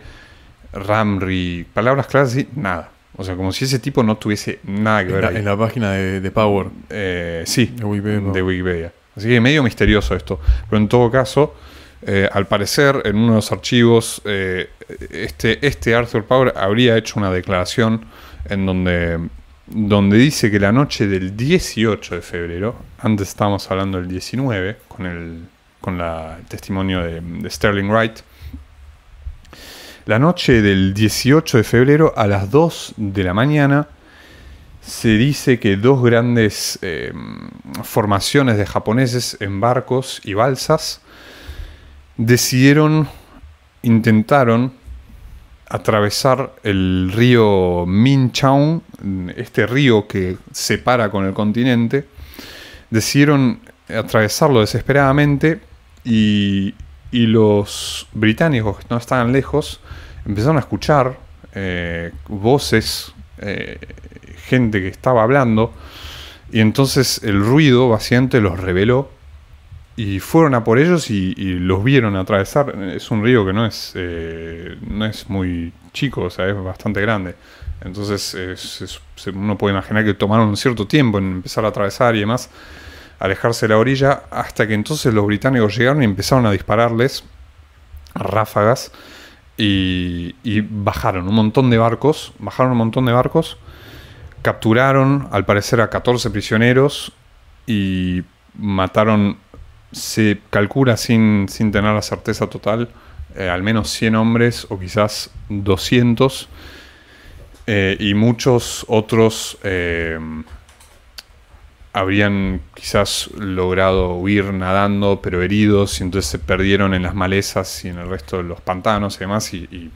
Ramri, palabras claras, y nada. O sea, como si ese tipo no tuviese nada que ver en la, página de, Power. Eh, sí, de Wikipedia. Así que medio misterioso esto. Pero en todo caso, eh, al parecer, en uno de los archivos, eh, este, este Arthur Power habría hecho una declaración en donde, donde dice que la noche del 18 de febrero, antes estábamos hablando del 19, con el, con la, testimonio de, de Sterling Wright, la noche del 18 de febrero a las 2 de la mañana se dice que dos grandes em, formaciones de japoneses en barcos y balsas decidieron, intentaron atravesar el río minchon este río que separa con el continente, decidieron atravesarlo desesperadamente y y los británicos, que no estaban lejos, empezaron a escuchar eh, voces, eh, gente que estaba hablando, y entonces el ruido vaciante los reveló y fueron a por ellos y, los vieron atravesar. Es un río que no es, eh, no es muy chico, o sea, es bastante grande. Entonces uno puede imaginar que tomaron un cierto tiempo en empezar a atravesar y demás alejarse la orilla, hasta que entonces los británicos llegaron y empezaron a dispararles ráfagas y, bajaron un montón de barcos, bajaron un montón de barcos, capturaron al parecer a 14 prisioneros y mataron, se calcula sin, sin tener la certeza total, eh, al menos 100 hombres o quizás 200 eh, y muchos otros eh, habrían quizás logrado huir nadando, pero heridos, y entonces se perdieron en las malezas y en el resto de los pantanos y demás, y,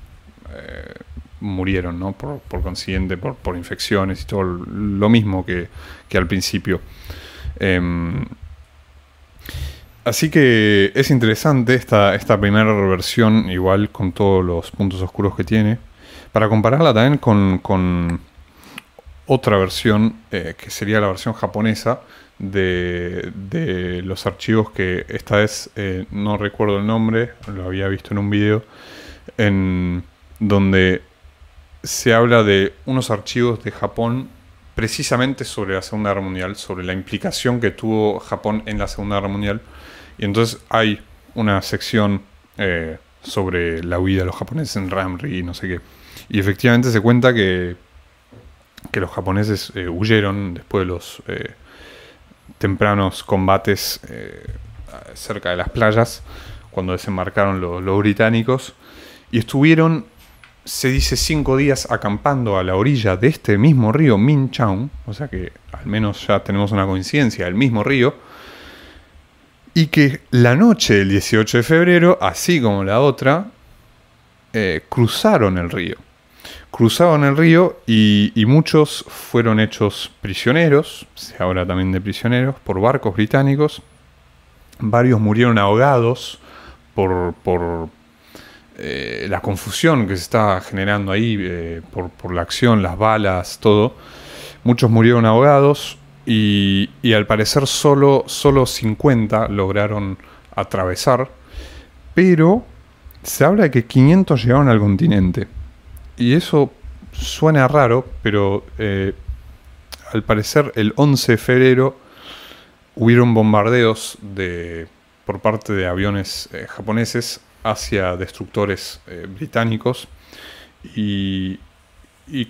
eh, murieron, ¿no? Por, consiguiente, por, infecciones y todo lo mismo que, al principio. Em, así que es interesante esta, esta primera versión, igual con todos los puntos oscuros que tiene, para compararla también con otra versión, eh, que sería la versión japonesa de, los archivos que esta vez eh, no recuerdo el nombre, lo había visto en un video, en donde se habla de unos archivos de Japón precisamente sobre la Segunda Guerra Mundial, sobre la implicación que tuvo Japón en la Segunda Guerra Mundial. Y entonces hay una sección eh, sobre la huida de los japoneses en Ramri y no sé qué. Y efectivamente se cuenta que que los japoneses eh, huyeron después de los eh, tempranos combates eh, cerca de las playas, cuando desembarcaron los, británicos, y estuvieron, se dice, cinco días acampando a la orilla de este mismo río, Min o sea que al menos ya tenemos una coincidencia, el mismo río, y que la noche del 18 de febrero, así como la otra, cruzaron el río. ...cruzaban el río y, muchos fueron hechos prisioneros, se habla también de prisioneros, por barcos británicos. Varios murieron ahogados por, eh, la confusión que se estaba generando ahí, eh, por, la acción, las balas, todo. Muchos murieron ahogados y, al parecer solo, solo 50 lograron atravesar, pero se habla de que 500 llegaron al continente y eso suena raro, pero eh, al parecer el 11 de febrero hubieron bombardeos de, por parte de aviones eh, japoneses hacia destructores eh, británicos y,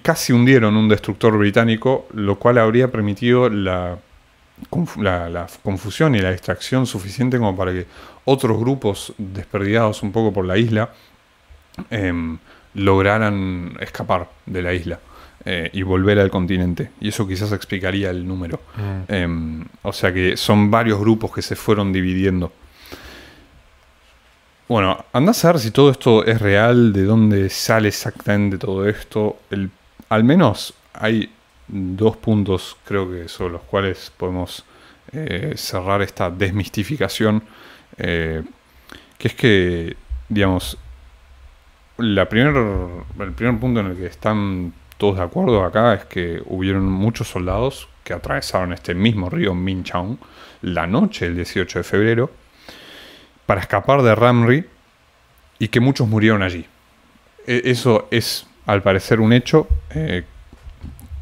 casi hundieron un destructor británico, lo cual habría permitido la, la, confusión y la extracción suficiente como para que otros grupos desperdigados un poco por la isla em, lograran escapar de la isla eh, y volver al continente. Y eso quizás explicaría el número. Mm. Em, o sea que son varios grupos que se fueron dividiendo. Bueno, andás a ver si todo esto es real, de dónde sale exactamente todo esto. El, al menos hay dos puntos, creo que sobre los cuales podemos eh, cerrar esta desmistificación. Eh, que es que, digamos, el primer punto en el que están todos de acuerdo acá es que hubieron muchos soldados que atravesaron este mismo río Minchang la noche del 18 de febrero para escapar de Ramri y que muchos murieron allí. E, eso es, al parecer, un hecho eh,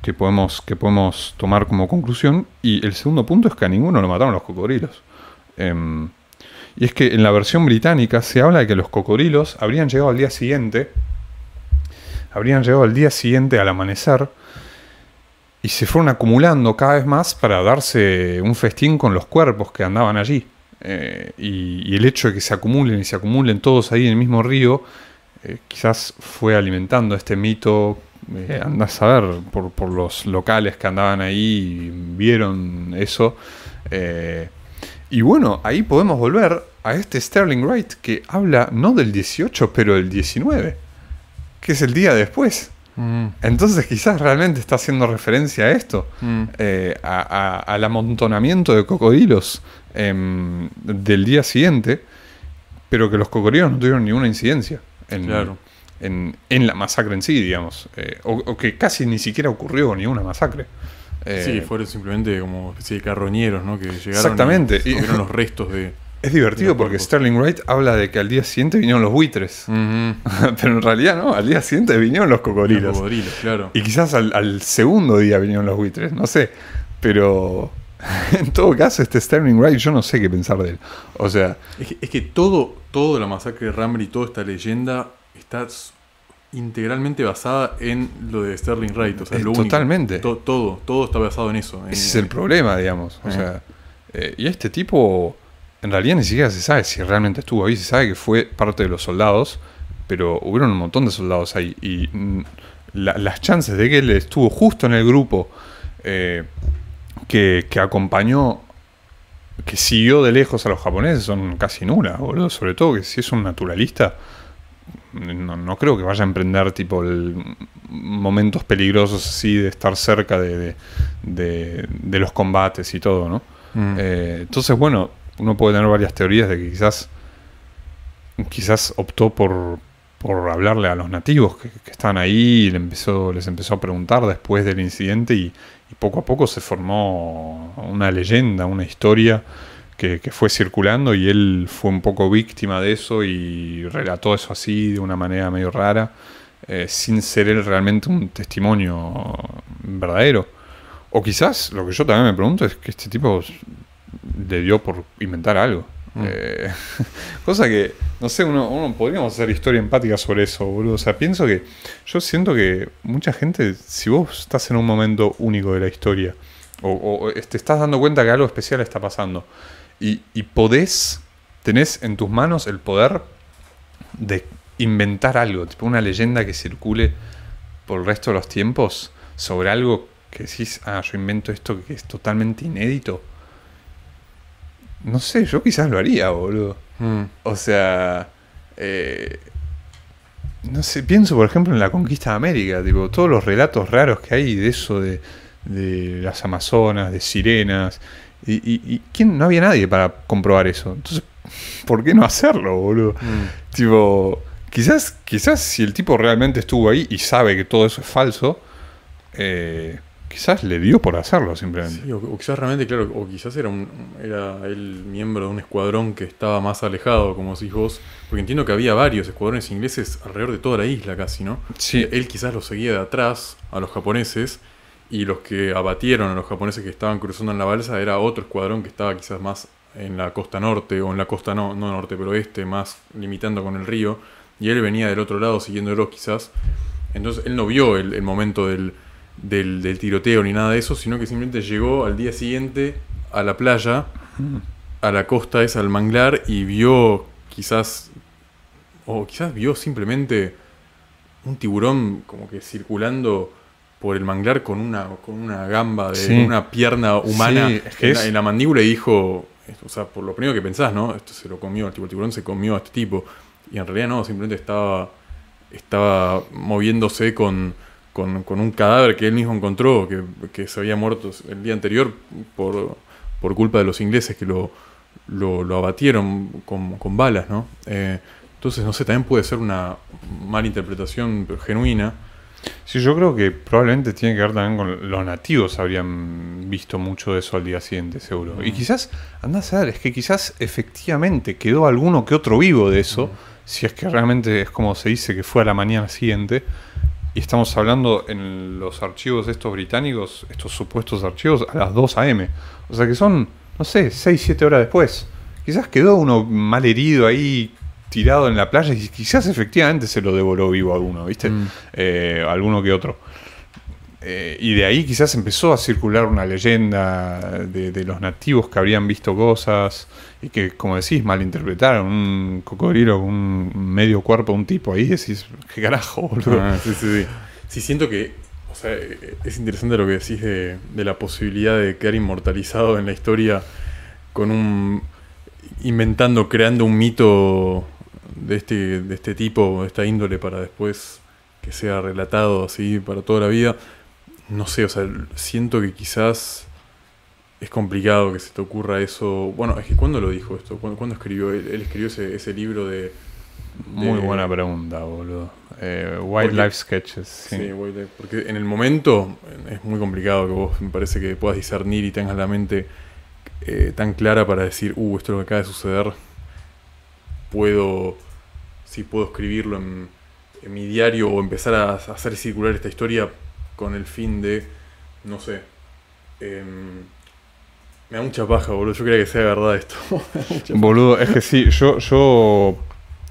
que, podemos, que podemos tomar como conclusión. Y el segundo punto es que a ninguno lo mataron los cocodrilos. Em, y es que en la versión británica se habla de que los cocodrilos habrían llegado al día siguiente, habrían llegado al día siguiente al amanecer, y se fueron acumulando cada vez más para darse un festín con los cuerpos que andaban allí. Eh, y, el hecho de que se acumulen y se acumulen todos ahí en el mismo río, eh, quizás fue alimentando este mito. Eh, Andas a ver, por, los locales que andaban ahí vieron eso. Y bueno, ahí podemos volver a este Sterling Wright que habla no del 18, pero del 19, que es el día después. Mm. Entonces quizás realmente está haciendo referencia a esto, mm. eh, al amontonamiento de cocodrilos em, del día siguiente, pero que los cocodrilos no tuvieron ninguna incidencia en, la masacre en sí, digamos, eh, o, o, que casi ni siquiera ocurrió ninguna masacre sí, eh, fueron simplemente como especie de carroñeros, ¿no? Que llegaron exactamente. y, los restos de. Es divertido porque Sterling Wright habla de que al día siguiente vinieron los buitres. Pero en realidad no, al día siguiente vinieron los cocodrilos. Los cocodrilos, claro. Y quizás al, segundo día vinieron los buitres, no sé. Pero en todo caso, este Sterling Wright, yo no sé qué pensar de él. O sea. Es que, es todo, todo la masacre de y toda esta leyenda, está integralmente basada en lo de Sterling Wright. Eh, totalmente. todo, todo está basado en eso. Ese es el problema, digamos. O eh. sea, eh, y este tipo, en realidad ni siquiera se sabe si realmente estuvo ahí, se sabe que fue parte de los soldados, pero hubieron un montón de soldados ahí. Y mm, las chances de que él estuvo justo en el grupo que, que acompañó que siguió de lejos a los japoneses son casi nulas, boludo. Sobre todo que si es un naturalista, no, creo que vaya a emprender tipo momentos peligrosos así de estar cerca de, los combates y todo, ¿no? Mm. Eh, entonces, bueno, uno puede tener varias teorías de que quizás quizás optó por, por hablarle a los nativos que, están ahí y empezó, les empezó a preguntar después del incidente y poco a poco se formó una leyenda, una historia que, fue circulando y él fue un poco víctima de eso y relató eso así de una manera medio rara, eh, sin ser él realmente un testimonio verdadero. O quizás lo que yo también me pregunto es que este tipo le dio por inventar algo. Mm. Eh, cosa que, no sé, uno, podríamos hacer historia empática sobre eso, boludo. O sea, pienso que yo siento que mucha gente, si vos estás en un momento único de la historia, o te este, estás dando cuenta que algo especial está pasando, y, podés, tenés en tus manos el poder de inventar algo, tipo una leyenda que circule por el resto de los tiempos sobre algo que decís, ah, yo invento esto que es totalmente inédito. No sé, yo quizás lo haría, boludo. Mm. O sea, eh, no sé, pienso por ejemplo en la conquista de América, tipo, todos los relatos raros que hay de eso de, de las Amazonas, de sirenas, y, y, no había nadie para comprobar eso. Entonces, ¿por qué no hacerlo, boludo? Mm. Tipo, quizás, quizás si el tipo realmente estuvo ahí y sabe que todo eso es falso, eh, quizás le dio por hacerlo simplemente. o, quizás realmente, claro, o quizás era, un, era el miembro de un escuadrón que estaba más alejado, como decís vos, porque entiendo que había varios escuadrones ingleses alrededor de toda la isla casi, ¿no? Sí. Él quizás lo seguía de atrás a los japoneses y los que abatieron a los japoneses que estaban cruzando en la balsa era otro escuadrón que estaba quizás más en la costa norte o en la costa no, norte pero este, más limitando con el río, y él venía del otro lado siguiéndolo quizás. Entonces él no vio el, momento del, del, del, tiroteo ni nada de eso, sino que simplemente llegó al día siguiente a la playa, a la costa esa, al manglar, y vio quizás, o quizás vio simplemente un tiburón como que circulando por el manglar con una, con una gamba de una pierna humana en, la, mandíbula y dijo, o sea, por lo primero que pensás, ¿no? Esto se lo comió, el tiburón se comió a este tipo. Y en realidad no, simplemente estaba, estaba moviéndose con, con, con un cadáver que él mismo encontró, que, que, se había muerto el día anterior por, por culpa de los ingleses que lo, lo, abatieron con, con, balas, ¿no? Eh, entonces, no sé, también puede ser una mala interpretación genuina Sí, yo creo que probablemente tiene que ver también con los nativos habrían visto mucho de eso al día siguiente, seguro. Y mm. quizás, andá a ver, es que quizás efectivamente quedó alguno que otro vivo de eso, mm. si es que realmente es como se dice que fue a la mañana siguiente. Y estamos hablando en los archivos estos británicos, estos supuestos archivos, a las 2 a.m. O sea que son, no sé, 6, 7 horas después. Quizás quedó uno mal herido ahí tirado en la playa y quizás efectivamente se lo devoró vivo a alguno, ¿viste? Mm. Eh, alguno que otro. Eh, y de ahí quizás empezó a circular una leyenda de, los nativos que habrían visto cosas y que, como decís, malinterpretaron un cocodrilo un medio cuerpo un tipo ahí. Decís, qué carajo, boludo. Ah, sí, sí, sí. siento que o sea, es interesante lo que decís de, de la posibilidad de quedar inmortalizado en la historia con un. inventando, creando un mito de este, de este tipo, de esta índole, para después que sea relatado así para toda la vida, no sé, o sea, siento que quizás es complicado que se te ocurra eso. Bueno, es que ¿cuándo lo dijo esto? ¿Cuándo, escribió? Él, escribió ese, libro de... Muy buena pregunta, boludo. Eh, Wildlife Sketches. Sí, Porque en el momento eh, es muy complicado que vos, me parece, que puedas discernir y tengas la mente eh, tan clara para decir, uh, esto lo que acaba de suceder, puedo si puedo escribirlo en, mi diario o empezar a hacer circular esta historia con el fin de, no sé, em, me da mucha paja, boludo. Yo quería que sea verdad esto. boludo, es que sí, yo, yo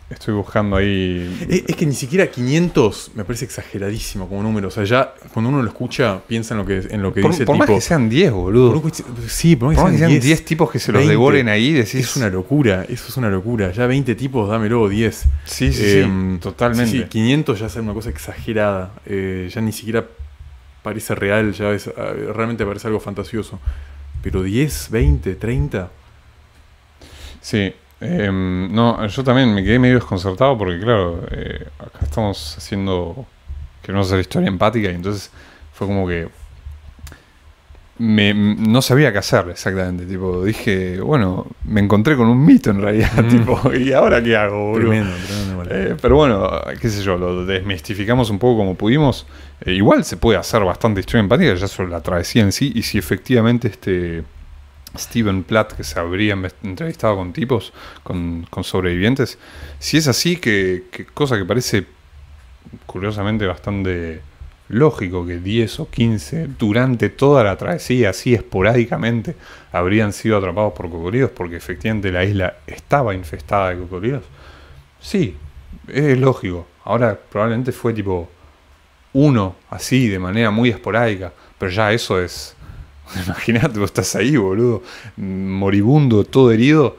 Estoy buscando ahí. Es, que ni siquiera 500 me parece exageradísimo como número. O sea, ya cuando uno lo escucha, piensa en lo que, en lo que dice tipo. Por más que sean 10, boludo. sí, por más, que, sean 10 tipos que se los devoren ahí, Es una locura, eso es una locura. Ya 20 tipos, dámelo, 10. Sí, sí, sí em, totalmente. 500 ya es una cosa exagerada. Eh, ya ni siquiera parece real, ya es, ah, realmente parece algo fantasioso. Pero 10, 20, 30. Sí, Em, no, yo también me quedé medio desconcertado porque, claro, eh, acá estamos haciendo. Queremos hacer historia empática y entonces fue como que. Me, no sabía qué hacer exactamente. Tipo, dije, bueno, me encontré con un mito en realidad. Tipo, ¿y ahora qué hago, boludo? Eh, pero bueno, qué sé yo, lo desmistificamos un poco como pudimos. Eh, igual se puede hacer bastante historia empática ya sobre la travesía en sí y si efectivamente este Steven Platt que se habrían entrevistado con tipos, con, sobrevivientes. Si es así, que, cosa que parece curiosamente bastante lógico que 10 o 15 durante toda la travesía, así esporádicamente, habrían sido atrapados por cocodrilos, porque efectivamente la isla estaba infestada de cocodrilos. Sí, es lógico. Ahora probablemente fue tipo uno así, de manera muy esporádica, pero ya eso es Imagínate, vos estás ahí, boludo, moribundo, todo herido,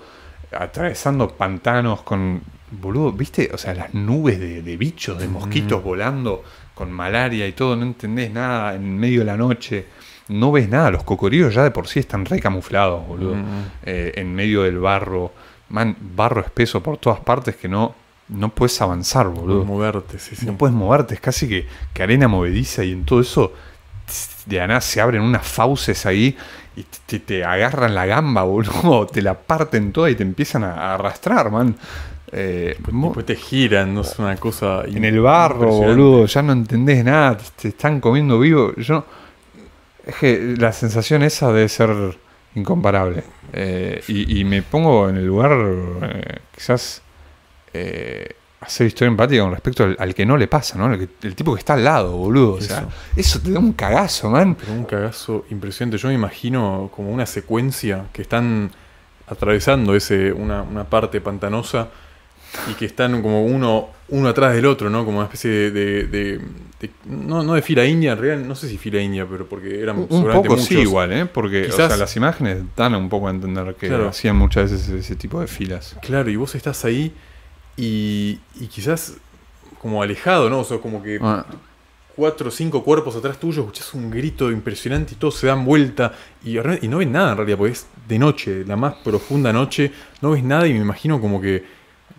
atravesando pantanos con. Boludo, ¿viste? O sea, las nubes de, bichos, de mosquitos volando con malaria y todo, no entendés nada en medio de la noche. No ves nada, los cocoríos ya de por sí están recamuflados, boludo, eh, en medio del barro. Man, barro espeso por todas partes que no, no puedes avanzar, boludo. No puedes moverte, sí, sí. No puedes moverte, es casi que, que arena movediza y en todo eso de se abren unas fauces ahí y te, agarran la gamba, boludo, te la parten toda y te empiezan a, arrastrar, man. Eh, después, te giran, no es una cosa. En el barro, boludo, ya no entendés nada, te, están comiendo vivo. Yo. Es que la sensación esa debe ser incomparable. Eh, y, me pongo en el lugar, eh, quizás hacer historia empática con respecto al, que no le pasa, ¿no? El, tipo que está al lado, boludo. O sea, eso. te da un cagazo, man. Un cagazo impresionante. Yo me imagino como una secuencia que están atravesando ese, una, parte pantanosa y que están como uno, uno atrás del otro, ¿no? Como una especie de. no, de fila india, en realidad, no sé si fila india, pero porque eran un seguramente poco, Sí, igual, ¿eh? Porque las imágenes dan un poco a entender que hacían muchas veces ese tipo de filas. Claro, y vos estás ahí y, quizás como alejado, ¿no? O sea, como que ah. cuatro o cinco cuerpos atrás tuyos escuchas un grito impresionante y todos se dan vuelta y, no ves nada en realidad, porque es de noche, la más profunda noche, no ves nada y me imagino como que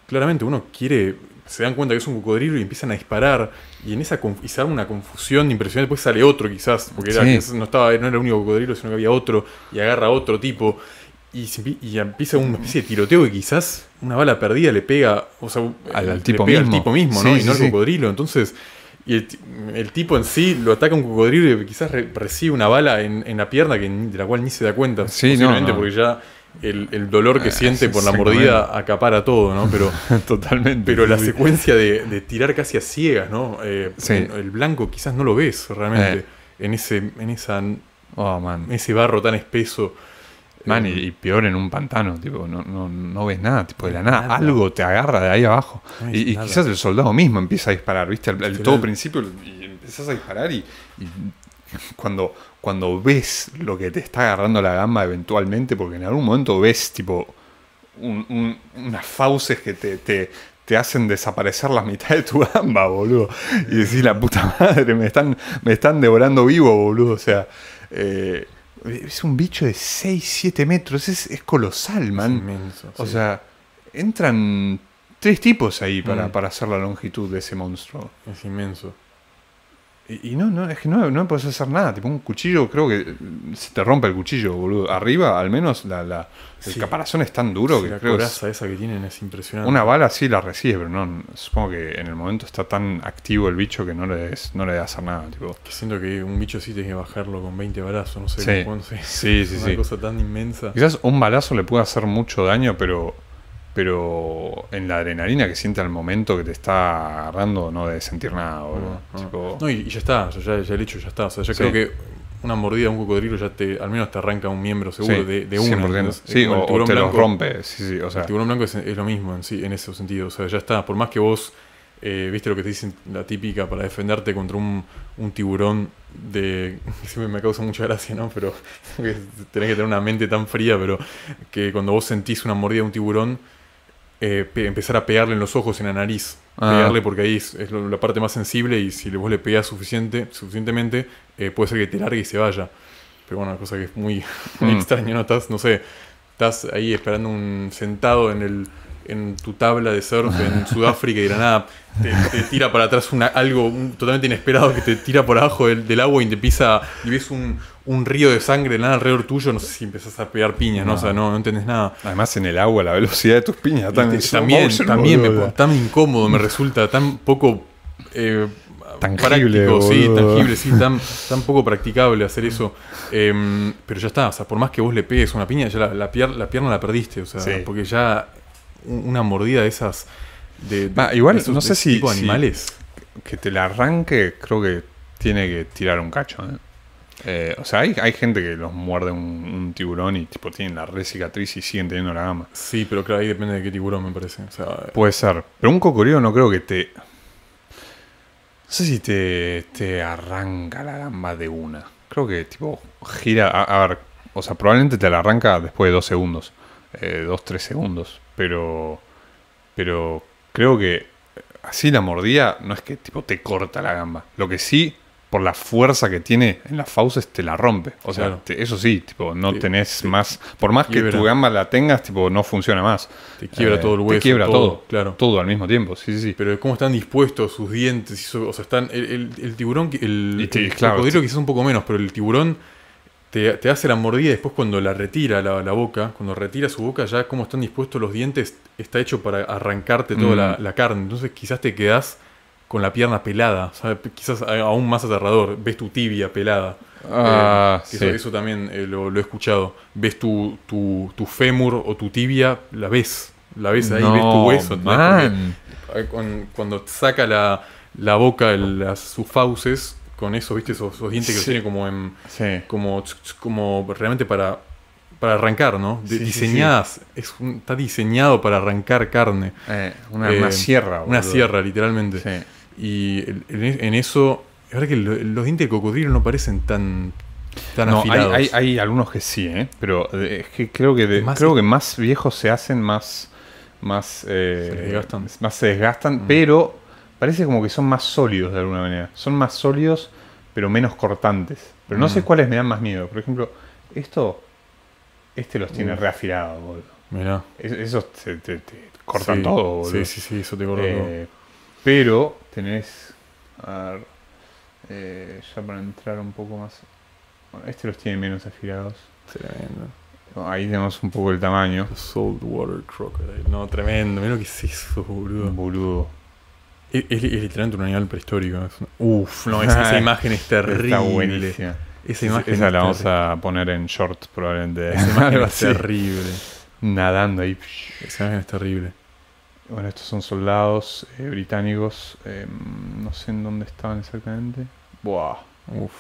claramente uno quiere se dan cuenta que es un cocodrilo y empiezan a disparar. Y en esa y se da una confusión impresionante. Después sale otro, quizás, porque no, estaba, no era el único cocodrilo, sino que había otro y agarra otro tipo y, empieza una especie de tiroteo que quizás una bala perdida le pega, o al, tipo, mismo. tipo mismo, y no al cocodrilo. Entonces, y el, tipo en sí lo ataca un cocodrilo y quizás recibe una bala en, la pierna que, de la cual ni se da cuenta. Sí, porque ya el, dolor que ah, siente por la mordida acapara todo, ¿no? Pero, Totalmente. Pero la secuencia de, tirar casi a ciegas, ¿no? Eh, el, blanco quizás no lo ves realmente eh. en, ese, en esa, oh, ese barro tan espeso. Man, eh, y, peor en un pantano, tipo, no, no, no ves nada, tipo, de la nada, algo te agarra de ahí abajo. y, quizás el soldado mismo empieza a disparar, ¿viste? Al, todo principio y empezás a disparar y, cuando, cuando ves lo que te está agarrando la gamba eventualmente, porque en algún momento ves, tipo, unas fauces que te, hacen desaparecer la mitad de tu gamba, boludo. Y decís, la puta madre, me están, me están devorando vivo, boludo. O sea... Eh, es un bicho de 6, 7 metros. Es, es colosal, man. inmenso, o sea, entran tres tipos ahí para, mm. para hacer la longitud de ese monstruo. Es inmenso. Y, no, no, es que no, no puedes hacer nada. Tipo, un cuchillo, creo que se te rompe el cuchillo, boludo. Arriba, al menos, la, la el caparazón es tan duro que la esa que tienen es impresionante. Una bala sí la recibe, pero no, supongo que en el momento está tan activo el bicho que no le, es no le debe hacer nada. Tipo. Que siento que un bicho sí tiene que bajarlo con 20 balazos, no sé sí. sí, es Una cosa tan inmensa. Quizás un balazo le puede hacer mucho daño, pero pero en la adrenalina que siente al momento que te está agarrando, no debes sentir nada, ah, ah. No, y, ya está, ya, ya, el hecho ya está. O sea, yo creo que una mordida de un cocodrilo ya te, al menos te arranca un miembro seguro de, de Sí, o, te blanco, rompe. o sea. El tiburón blanco es, lo mismo en, en ese sentido. O sea, ya está. Por más que vos, eh, viste lo que te dicen la típica para defenderte contra un, tiburón de... Siempre me causa mucha gracia, ¿no? Pero tenés que tener una mente tan fría, pero que cuando vos sentís una mordida de un tiburón eh, empezar a pegarle en los ojos, en la nariz. Ah. Pegarle porque ahí es, la parte más sensible y si vos le pegas suficiente, suficientemente, eh, puede ser que te largue y se vaya. Pero bueno, una cosa que es muy, mm. extraña, ¿no? Estás, no sé, estás ahí esperando un sentado en el en tu tabla de surf en Sudáfrica y Granada te, tira para atrás algo totalmente inesperado que te tira por abajo del, del agua y te pisa y ves un, un río de sangre nada alrededor tuyo, no sé si empezás a pegar piñas, ¿no? O sea, no, no entendés nada. Además, en el agua, la velocidad de tus piñas tan también, también me, tan incómodo, me resulta tan poco. Eh, tangible, práctico, sí, tangible, tan, tan poco practicable hacer eso. Em, pero ya está, o sea, por más que vos le pegues una piña, ya la, la pierna la perdiste, o sea, porque ya una mordida de esas. De, igual, no sé si. Tipo animales. que te la arranque, creo que tiene que tirar un cacho, ¿no? ¿eh? Eh, o sea, hay, gente que los muerde un, tiburón y tipo tienen la res cicatriz y siguen teniendo la gama. Sí, pero claro, ahí depende de qué tiburón me parece. Eh. Puede ser. Pero un cocodrilo no creo que te. No sé si te, te arranca la gamba de una. Creo que tipo gira. A, ver, o sea, probablemente te la arranca después de dos segundos. Eh, dos, tres segundos. Pero. Pero creo que así la mordía, no es que tipo te corta la gamba. Lo que sí por la fuerza que tiene en las fauces, te la rompe. O sea, eso sí, tipo, no tenés más. Por más que tu gamba la tengas, tipo, no funciona más. Te quiebra eh, todo el hueso. Te quiebra todo, claro. Todo al mismo tiempo, sí, sí, sí. Pero cómo están dispuestos sus dientes. O sea, están. El, el, tiburón, el, el claro, cocodrilo quizás un poco menos, pero el tiburón te, hace la mordida y después cuando la retira la, boca, cuando retira su boca, ya cómo están dispuestos los dientes, está hecho para arrancarte toda la mm. carne. Entonces quizás te quedás con la pierna pelada, quizás aún más aterrador, ves tu tibia pelada. Eh, ah, eso, también eh, lo, he escuchado. Ves tu, tu, fémur o tu tibia, la ves. La ves ahí, ves tu hueso. Eh, cuando, saca la, boca, las, sus fauces, con eso, ¿viste? Esos, dientes que tiene como Como, como realmente para, para arrancar, ¿no? diseñadas. está diseñado para arrancar carne. una, sierra, Una sierra, literalmente. Y en, e, eso, es verdad que los dientes de cocodrilo no parecen tan, afilados. Hay, hay, hay, algunos que sí, ¿eh? pero eh, es que creo que, más, creo que más viejos se hacen, más, más, eh, se, desgastan. Mm. pero parece como que son más sólidos de alguna manera. Son más sólidos, pero menos cortantes. Pero no mm. sé cuáles me dan más miedo. Por ejemplo, esto, este los tiene reafilados, boludo. Mirá. esos te, cortan todo, boludo. Sí, sí, sí, eso te corta eh, todo pero tenés. A ver, eh, ya para entrar un poco más. Bueno, este los tiene menos afilados. Tremendo. Ahí tenemos un poco el tamaño. Saltwater Crocodile. No, tremendo. Mira lo que es eso, boludo. Boludo. Es, literalmente un animal prehistórico. Uff, Uf, no, esa, imagen es terrible. Está buenísima. Esa imagen la vamos a poner en shorts probablemente. Esa imagen es terrible. Nadando ahí. Esa imagen es terrible. Bueno, estos son soldados eh, británicos. Em, no sé en dónde estaban exactamente. Buah. Uf.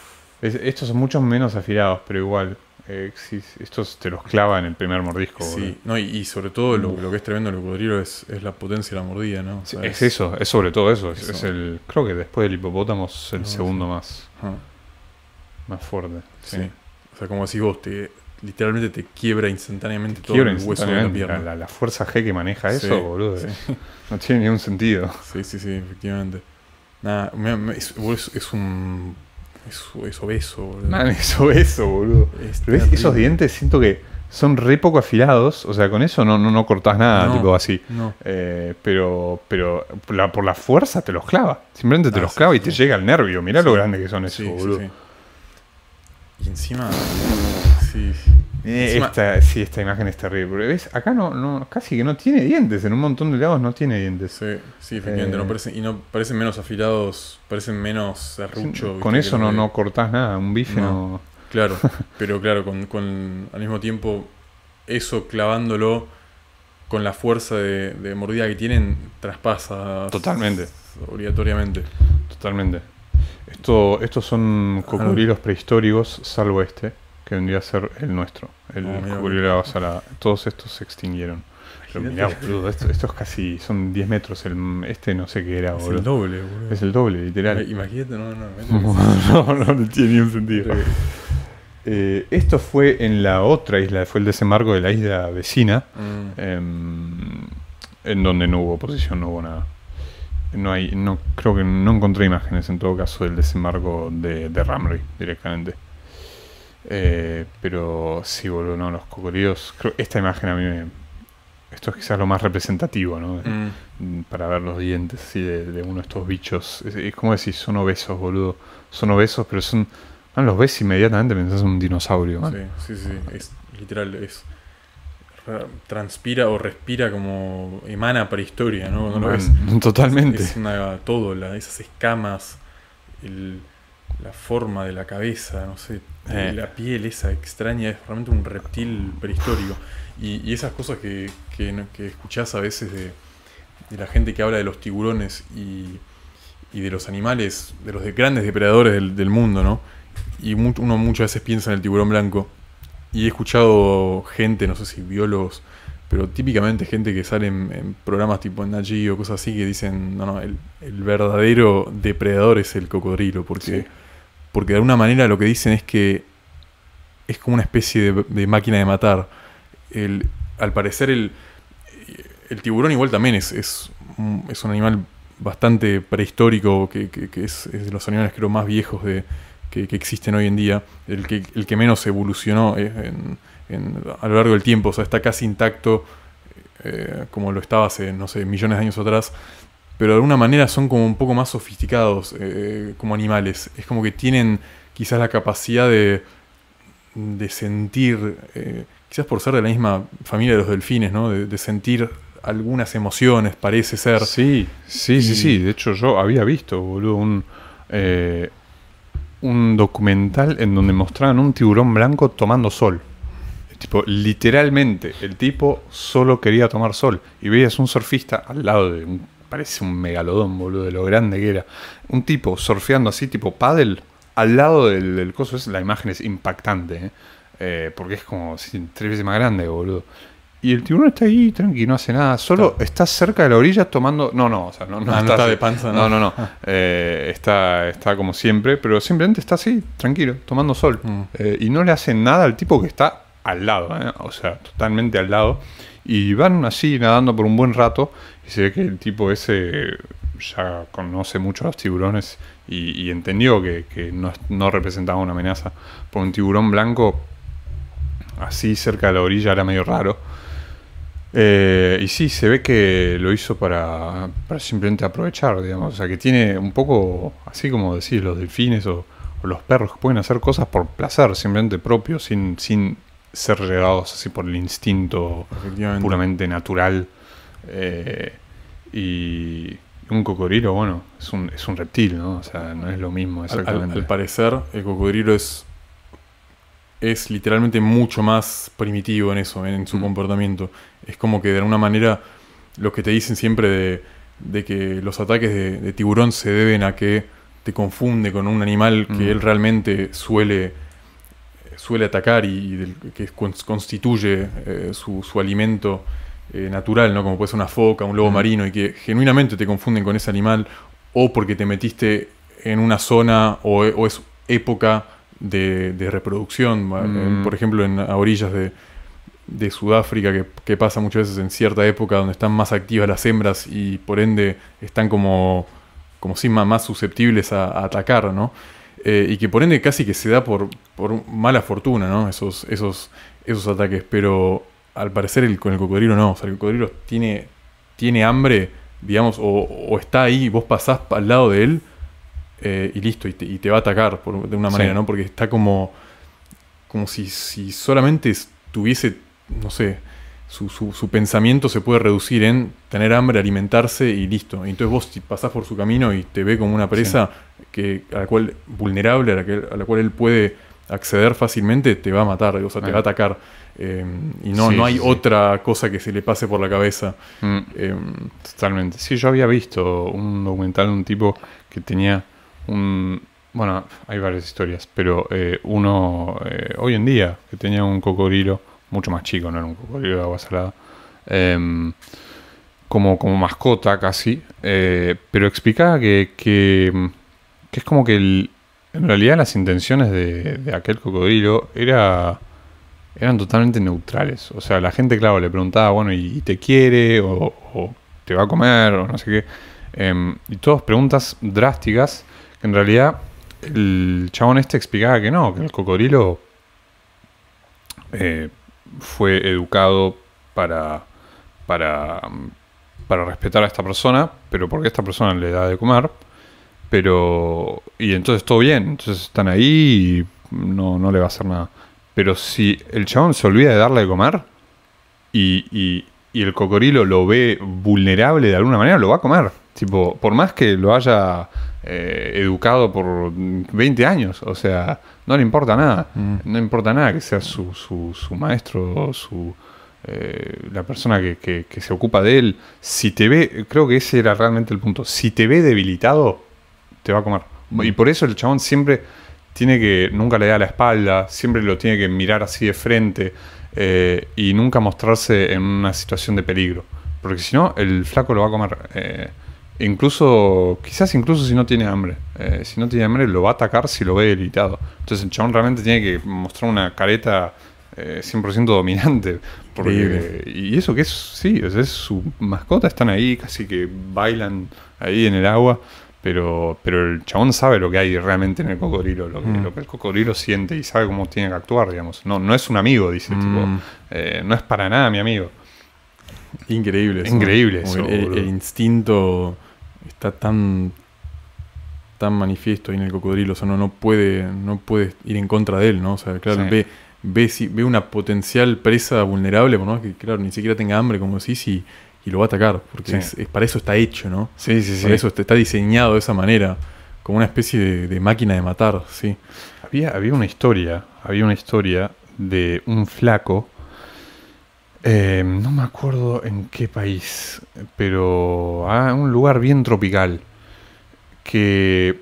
estos son muchos menos afilados, pero igual. Eh, estos te los clava en el primer mordisco. Sí, no, y, sobre todo lo, que es tremendo el cocodrilo es, la potencia de la mordida, ¿no? es, eso, es sobre todo eso. Es, el, creo que después del hipopótamo es el ah, segundo más. Más fuerte. Sí. O sea, como decís vos, te, literalmente te quiebra instantáneamente todo el hueso de la pierna. La, fuerza G que maneja eso, boludo. Eh. No tiene ningún sentido. Sí, sí, sí, efectivamente. Nada, es, un. Es, obeso, boludo. es obeso, boludo. ¿Ves? Esos dientes siento que son re poco afilados. O sea, con eso no, no, cortás nada, tipo así. Eh, pero pero por la, fuerza te los clava. Simplemente te ah, los clava y te llega al nervio. Mirá lo grande que son esos, boludo. Y encima. Eh, sí. esta, imagen es terrible. acá no, no, casi que no tiene dientes. En un montón de lados no tiene dientes. Sí, efectivamente. no eh, y no parecen menos afilados, parecen menos serrucho. Con eso no, no cortás nada. Un bife no. Claro, pero claro, con, al mismo tiempo eso clavándolo con la fuerza de, mordida que tienen, traspasa. Totalmente. Obligatoriamente. Totalmente. Esto, estos son cocodrilos prehistóricos, salvo este que vendría a ser el nuestro, el que ah, la Todos estos se extinguieron. mirá, estos esto es casi son 10 metros. El, este no sé qué era, es el doble, boludo. Es el doble, literal. Imagínate, no, no, no, no, no tiene ni sentido. Eh, esto fue en la otra isla, fue el desembarco de la isla vecina, mm. em, en donde no hubo oposición, no hubo nada. No hay, no, creo que no encontré imágenes en todo caso del desembarco de, de directamente. Eh, pero sí, boludo, no, los cocodrilos. Creo, esta imagen a mí me. Esto es quizás lo más representativo, ¿no? Mm. Mm, para ver los dientes de, uno de estos bichos. Es, como decir, son obesos, boludo. Son obesos, pero son. no los ves inmediatamente, pensás un dinosaurio, Sí, sí, sí. Es, literal, es. Transpira o respira como emana prehistoria, ¿no? lo ves. Totalmente. Es, una, todo, esas escamas, la forma de la cabeza, no sé, eh. La piel esa extraña es realmente un reptil prehistórico. Y, esas cosas que, que, escuchás a veces de, la gente que habla de los tiburones y, de los animales, de los grandes depredadores del, mundo, ¿no? Y uno muchas veces piensa en el tiburón blanco. Y he escuchado gente, no sé si biólogos, pero típicamente gente que sale en, programas tipo en o cosas así que dicen, no, no, el, verdadero depredador es el cocodrilo, porque porque de alguna manera lo que dicen es que es como una especie de, máquina de matar. al parecer el, el, tiburón igual también es, es, un, animal bastante prehistórico, que, es, de los animales creo más viejos de, que, existen hoy en día, el que, el que menos evolucionó eh, en, a lo largo del tiempo, o sea, está casi intacto eh, como lo estaba hace, no sé, millones de años atrás pero de alguna manera son como un poco más sofisticados eh, eh, como animales. Es como que tienen quizás la capacidad de, sentir, eh, quizás por ser de la misma familia de los delfines, ¿no? de, sentir algunas emociones, parece ser. Sí, sí, sí, sí. De hecho, yo había visto, boludo, un, un documental en donde mostraban un tiburón blanco tomando sol. Tipo, literalmente, el tipo solo quería tomar sol. Y veías un surfista al lado de un parece un megalodón, boludo, de lo grande que era. Un tipo surfeando así, tipo paddle, al lado del, coso. Es, la imagen es impactante, ¿eh? eh porque es como tres veces más grande, boludo. Y el tiburón está ahí, tranquilo, no hace nada. Solo está, cerca de la orilla tomando. No, no, o sea, no, no, ah, está, de panza, ¿no? No, no, no. Ah. Eh, está, está como siempre, pero simplemente está así, tranquilo, tomando sol. Mm. Eh, y no le hace nada al tipo que está al lado, ¿eh? o sea, totalmente al lado. Y van así nadando por un buen rato y se ve que el tipo ese ya conoce mucho a los tiburones y, entendió que, no, representaba una amenaza. Por un tiburón blanco así cerca de la orilla era medio raro. Eh, y sí, se ve que lo hizo para, simplemente aprovechar, digamos. O sea, que tiene un poco, así como decís, los delfines o, los perros pueden hacer cosas por placer, simplemente propio, sin, sin ser regados así por el instinto puramente natural. Eh, y un cocodrilo, bueno, es un, reptil, ¿no? O sea, no es lo mismo exactamente. Al, parecer, el cocodrilo es, es literalmente mucho más primitivo en eso, en, su mm. comportamiento. Es como que de alguna manera lo que te dicen siempre de, que los ataques de, tiburón se deben a que te confunde con un animal que mm. él realmente suele suele atacar y, que constituye eh, su, alimento eh, natural, ¿no? como puede ser una foca, un lobo mm. marino, y que genuinamente te confunden con ese animal o porque te metiste en una zona o, es época de, reproducción, mm. por ejemplo, en, a orillas de, Sudáfrica, que, pasa muchas veces en cierta época donde están más activas las hembras y por ende están como, como más, susceptibles a, a atacar, ¿no? Eh, y que por ende casi que se da por, mala fortuna, ¿no? Esos, esos, esos ataques. Pero al parecer con el cocodrilo no. O sea, el cocodrilo tiene, tiene hambre, digamos, o, está ahí y vos pasás al lado de él eh, y listo, y te, va a atacar de una manera, ¿no? Porque está como, como si, solamente tuviese, no sé, su, su, pensamiento se puede reducir en tener hambre, alimentarse y listo. entonces vos pasás por su camino y te ve como una presa, a la cual vulnerable, a la, cual él puede acceder fácilmente, te va a matar, o sea, te va a atacar. Eh, y no, no hay otra cosa que se le pase por la cabeza. Mm. Eh, Totalmente. Sí, yo había visto un documental de un tipo que tenía un... Bueno, hay varias historias, pero eh, uno hoy en día que tenía un cocodrilo mucho más chico, no era un cocodrilo de agua salada, em, como, como mascota casi, pero explicaba que que es como que en realidad las intenciones de, aquel cocodrilo eran totalmente neutrales. O sea, la gente, claro, le preguntaba, bueno, ¿y, te quiere? O, te va a comer? O no sé qué. Em, y todas preguntas drásticas que en realidad el chabón este explicaba que no, que el cocodrilo eh, fue educado para, para, para respetar a esta persona, pero porque esta persona le da de comer pero. Y entonces todo bien. Entonces están ahí y no, le va a hacer nada. Pero si el chabón se olvida de darle de comer y, y, el cocorilo lo ve vulnerable de alguna manera, lo va a comer. Tipo, por más que lo haya eh, educado por 20 años, o sea, no le importa nada. Mm. No importa nada que sea su, maestro, su, eh, la persona que, que, que, se ocupa de él. Si te ve, creo que ese era realmente el punto. Si te ve debilitado, te va a comer. Mm. Y por eso el chabón siempre tiene que, nunca le da la espalda, siempre lo tiene que mirar así de frente eh, y nunca mostrarse en una situación de peligro. Porque si no, el flaco lo va a comer. Eh, incluso, quizás incluso si no tiene hambre. Eh, si no tiene hambre, lo va a atacar si lo ve delitado... Entonces el chabón realmente tiene que mostrar una careta 100% dominante. Porque, y eso que es, sí, es su mascota, están ahí, casi que bailan ahí en el agua. Pero, pero el chabón sabe lo que hay realmente en el cocodrilo, mm. lo que, el cocodrilo siente y sabe cómo tiene que actuar, digamos. No, no es un amigo, dice, mm. tipo, eh, no es para nada mi amigo. Increíble Increíble eso, el, instinto está tan, tan manifiesto ahí en el cocodrilo, o sea, no, puede, no puede ir en contra de él, ¿no? O sea, claro, ve, ve, una potencial presa vulnerable, por que, claro, ni siquiera tenga hambre, como decís, y y lo va a atacar, porque es, para eso está hecho, ¿no? Sí, sí, sí. eso está diseñado de esa manera, como una especie de, máquina de matar, sí. Había, había, una historia, había una historia de un flaco, eh, no me acuerdo en qué país, pero ah, un lugar bien tropical, que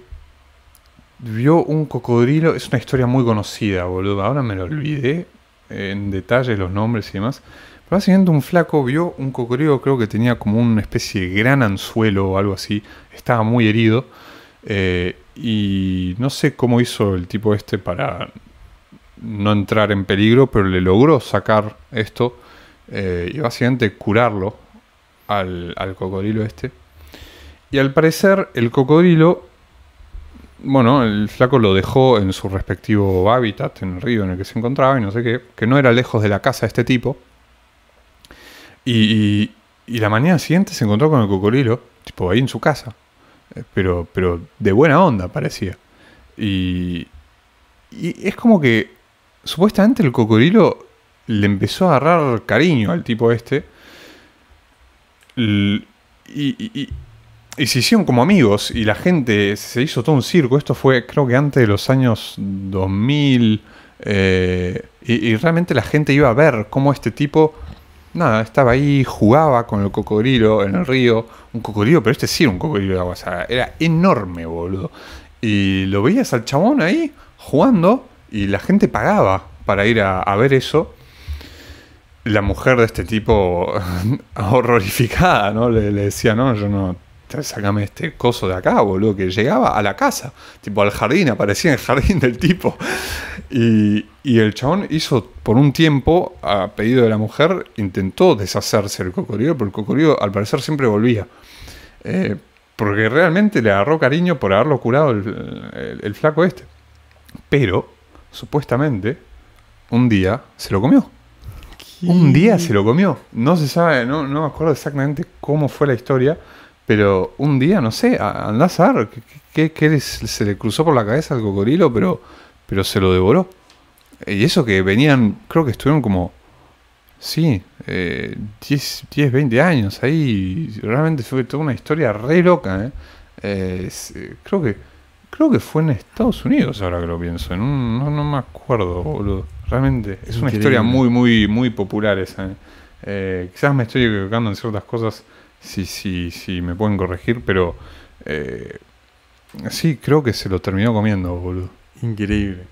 vio un cocodrilo, es una historia muy conocida, boludo, ahora me lo olvidé en detalle los nombres y demás, básicamente un flaco vio un cocodrilo, creo que tenía como una especie de gran anzuelo o algo así. Estaba muy herido. Eh, y no sé cómo hizo el tipo este para no entrar en peligro, pero le logró sacar esto eh, y básicamente curarlo al cocodrilo este. Y al parecer el cocodrilo, bueno, el flaco lo dejó en su respectivo hábitat, en el río en el que se encontraba y no sé qué, que no era lejos de la casa de este tipo. Y, y, la mañana siguiente se encontró con el cocodrilo, tipo ahí en su casa. Eh, pero, pero de buena onda parecía. Y, y es como que supuestamente el cocodrilo le empezó a agarrar cariño al tipo este. Y, se hicieron como amigos y la gente se hizo todo un circo. Esto fue creo que antes de los años 2000. Eh, y realmente la gente iba a ver cómo este tipo nada, estaba ahí, jugaba con el cocodrilo en el río. Un cocodrilo, pero este sí era un cocodrilo de agua Era enorme, boludo. Y lo veías al chabón ahí jugando y la gente pagaba para ir a, ver eso. La mujer de este tipo horrorificada, ¿no? Le, le, decía, no, yo no, sácame este coso de acá, boludo, que llegaba a la casa, tipo al jardín, aparecía en el jardín del tipo. Y, el chabón hizo por un tiempo, a pedido de la mujer, intentó deshacerse del cocodrilo, pero el cocodrilo al parecer siempre volvía. Eh, porque realmente le agarró cariño por haberlo curado el, flaco este. Pero, supuestamente, un día se lo comió. Un día se lo comió. No se sabe, no, no me acuerdo exactamente cómo fue la historia pero un día, no sé, a azar, que se le cruzó por la cabeza al cocodrilo? Pero, pero se lo devoró. Y eso que venían, creo que estuvieron como, sí, eh, 10, 20 años ahí. Realmente fue toda una historia re loca. ¿eh? Eh, eh, creo que creo que fue en Estados Unidos, ahora que lo pienso. no, me acuerdo, boludo. Realmente es, es una historia muy, muy, muy popular esa. quizás me estoy equivocando en ciertas cosas Sí, sí, sí, me pueden corregir, pero eh, sí, creo que se lo terminó comiendo, boludo. Increíble.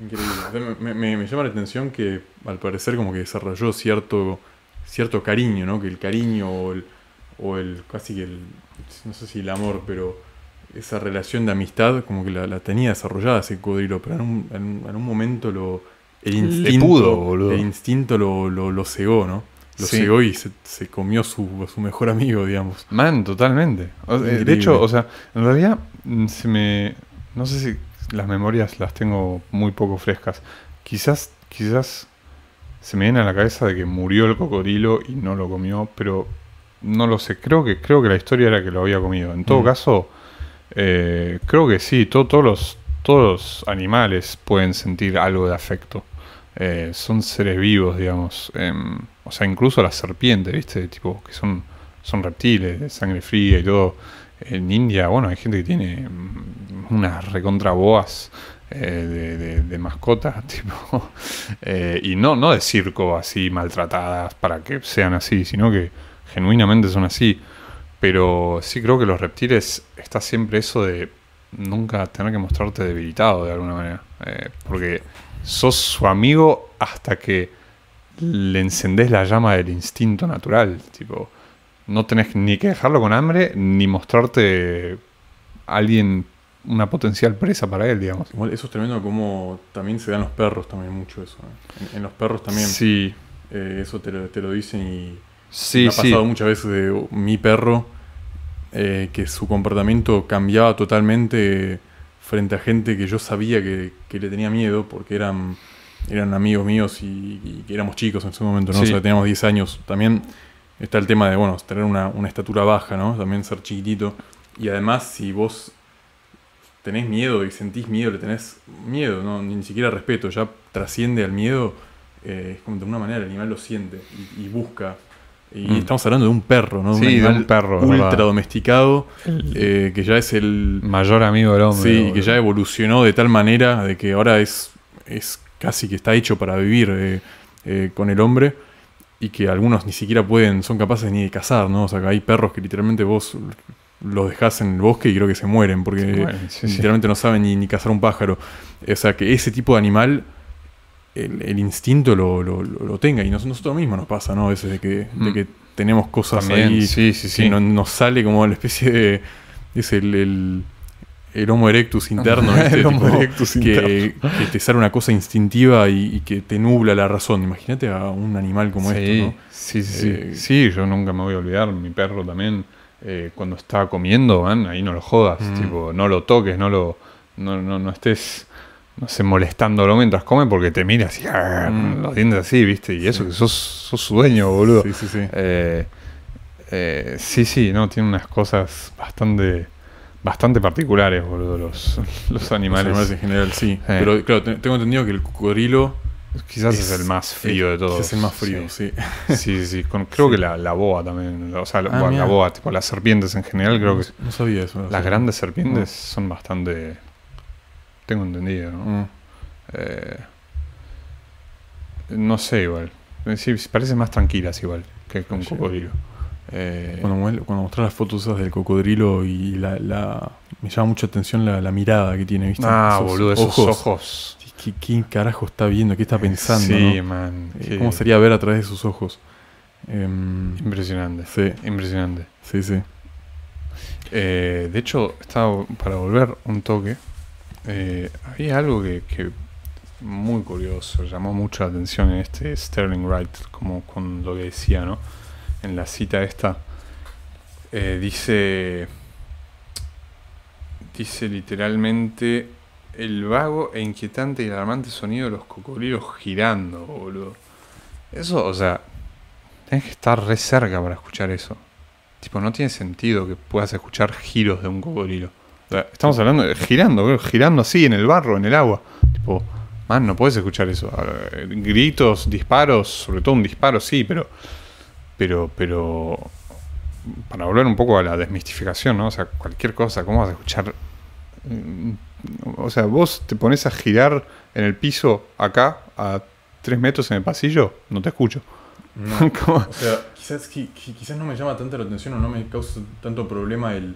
Increíble. Me, llama la atención que al parecer como que desarrolló cierto, cierto cariño, ¿no? Que el cariño o el, casi que el, no sé si el amor, pero esa relación de amistad como que la, tenía desarrollada ese Codrilo pero en un, momento lo, el instinto, El instinto lo, lo, lo cegó, ¿no? lo sí. cegó y se, comió su, su mejor amigo, digamos. Man, totalmente. Eh, de hecho, o sea, en realidad mm, se me. No sé si las memorias las tengo muy poco frescas. Quizás, quizás se me viene a la cabeza de que murió el cocodrilo y no lo comió, pero no lo sé. Creo que, creo que la historia era que lo había comido. En todo mm. caso, eh, creo que sí, todos, los, todos animales pueden sentir algo de afecto. Eh, son seres vivos, digamos. Em, o sea, incluso las serpientes, ¿viste? Tipo, que son, son reptiles, de sangre fría y todo. En India, bueno, hay gente que tiene mm, unas recontraboas eh, de, mascotas, tipo. Eh, y no, no de circo así maltratadas para que sean así, sino que genuinamente son así. Pero sí creo que los reptiles está siempre eso de nunca tener que mostrarte debilitado de alguna manera. Eh, porque sos su amigo hasta que le encendés la llama del instinto natural. Tipo, no tenés ni que dejarlo con hambre, ni mostrarte alguien, una potencial presa para él, digamos. eso es tremendo como también se dan los perros también mucho eso. ¿eh? En, los perros también. Sí. Eh, eso te lo, dicen y sí, me ha pasado muchas veces de oh, mi perro eh, que su comportamiento cambiaba totalmente frente a gente que yo sabía que le tenía miedo porque eran eran amigos míos y, que éramos chicos en su momento, ¿no? O sea, teníamos 10 años. También está el tema de, bueno, tener una, estatura baja, ¿no? También ser chiquitito. Y además, si vos tenés miedo y sentís miedo, le tenés miedo, ¿no? Ni siquiera respeto, ya trasciende al miedo, eh, es como de alguna manera el animal lo siente y, busca. Y mm. estamos hablando de un perro, ¿no? Sí, de un perro. Ultra domesticado, eh, que ya es el... Mayor amigo del hombre. Sí, que ya evolucionó de tal manera de que ahora es casi que está hecho para vivir eh, eh, con el hombre y que algunos ni siquiera pueden, son capaces ni de cazar, ¿no? O sea, hay perros que literalmente vos los dejás en el bosque y creo que se mueren porque literalmente no saben ni, ni, cazar un pájaro. O sea, que ese tipo de animal el, instinto lo, lo, tenga y nosotros mismos nos pasa, ¿no? A veces de que, mm. que tenemos cosas ahí y No, nos sale como la especie de... es el el Homo erectus interno, el que, te sale una cosa instintiva y, que te nubla la razón. Imagínate a un animal como este, ¿no? Sí, sí, sí. Eh, sí, yo nunca me voy a olvidar. Mi perro también, eh, cuando está comiendo, van ahí no lo jodas. Mm. Tipo, no lo toques, no lo. No, no, estés. No sé, molestándolo mientras come porque te mira así Lo ah, mm. los dientes así, ¿viste? Y eso que sos, su dueño, boludo. Sí, sí, sí. Eh, sí, sí, no, tiene unas cosas bastante bastante particulares, boludo, los, animales. en general, sí. Pero claro, tengo entendido que el cocodrilo. Quizás es, el más frío de todos. Es el más frío, sí. Sí, sí. creo que la, boa también. O sea, la ah, boa, tipo las serpientes en general, creo que. No sabía eso. las grandes serpientes ah. son bastante. Tengo entendido, ¿no? no sé, igual. Sí, parecen más tranquilas, igual, que con cocodrilo. Eh, cuando, cuando las fotos esas del cocodrilo y la, me llama mucha atención la, mirada que tiene, ¿viste? Ah, boludo, esos ojos. ¿Qué, ¿Qué, carajo está viendo? ¿Qué está eh, pensando? Sí, man. Eh, ¿Cómo sería ver a través de sus ojos? Em, impresionante. Sí. Impresionante. Sí, de hecho, estaba para volver un toque. había algo que, muy curioso, llamó mucha atención en este Sterling Wright, como con lo que decía, ¿no? en la cita esta, eh, dice, dice literalmente el vago e inquietante y alarmante sonido de los cocodrilos girando, boludo. Eso, o sea, tienes que estar re cerca para escuchar eso. Tipo, no tiene sentido que puedas escuchar giros de un cocodrilo. estamos hablando de girando, girando así en el barro, en el agua. Tipo, man, no puedes escuchar eso. Gritos, disparos, sobre todo un disparo, sí, pero pero, pero para volver un poco a la desmistificación, ¿no? O sea, cualquier cosa, ¿cómo vas a escuchar? Mm, o sea, vos te pones a girar en el piso acá, a tres metros en el pasillo, no te escucho. o sea, quizás, no me llama tanta la atención o no me causa tanto problema el,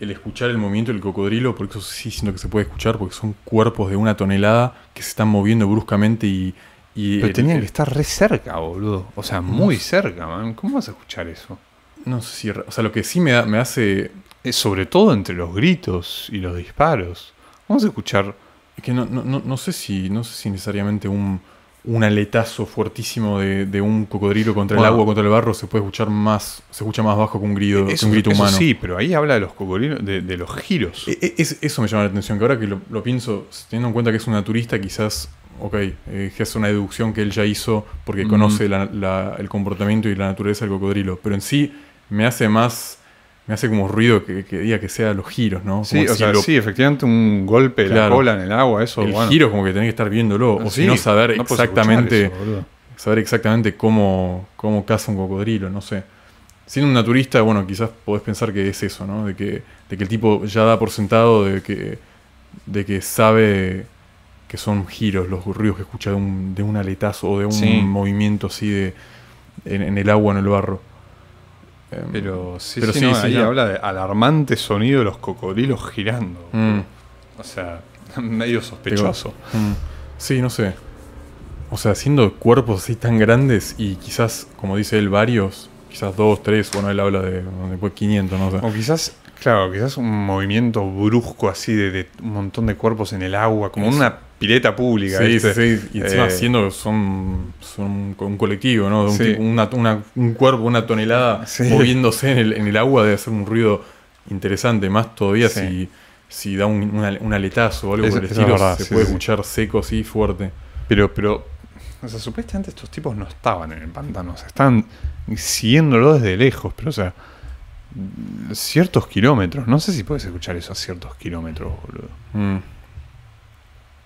el escuchar el movimiento del cocodrilo, porque eso sí siento que se puede escuchar, porque son cuerpos de una tonelada que se están moviendo bruscamente y pero tenían que estar re cerca, boludo. O sea, muy cerca, man. ¿Cómo vas a escuchar eso? No sé si. O sea, lo que sí me, da, me hace. Es sobre todo entre los gritos y los disparos. Vamos a escuchar. es Que no, no, sé si. No sé si necesariamente un, un aletazo fuertísimo de, un cocodrilo contra el agua, contra el barro, se puede escuchar más, se escucha más bajo que un, grito un grito humano. Sí, pero ahí habla de los cocodrilos, de, los giros. E, e, eso me llama la atención, que ahora que lo, pienso, teniendo en cuenta que es una turista, quizás ok, eh, es una deducción que él ya hizo porque conoce el comportamiento y la naturaleza del cocodrilo, pero en sí me hace más, me hace como ruido que, diga que sea los giros, ¿no? sí, efectivamente un golpe de la cola en el agua, eso. El giros, giro como que tenés que estar viéndolo, ah, o si no saber exactamente, saber exactamente cómo, cómo caza un cocodrilo, no sé. Siendo un naturista, bueno, quizás podés pensar que es eso, ¿no? De que, de que el tipo ya da por sentado de que, de que sabe que son giros, los ruidos que escucha de un, de un aletazo o de un movimiento así de en, el agua, en el barro. Em, pero sí, sí, ahí habla de alarmante sonido de los cocodrilos girando. Mm. O sea, medio sospechoso. Mm. Sí, no sé. O sea, siendo cuerpos así tan grandes y quizás, como dice él, varios, quizás dos, tres, bueno, él habla de después 500, no o, o quizás, claro, quizás un movimiento brusco así de, un montón de cuerpos en el agua, como una pileta pública. Sí, sí, Y encima eh, siendo son, un colectivo, ¿no? Un, cuerpo, una tonelada moviéndose en el, agua debe hacer un ruido interesante, más todavía si, si da un, aletazo o algo por el estilo, se puede escuchar seco, sí, fuerte. Pero, pero, o sea, supuestamente estos tipos no estaban en el pantano, o sea, están siguiéndolo desde lejos, pero o sea, ciertos kilómetros, no sé si puedes escuchar eso a ciertos kilómetros, boludo. Mm.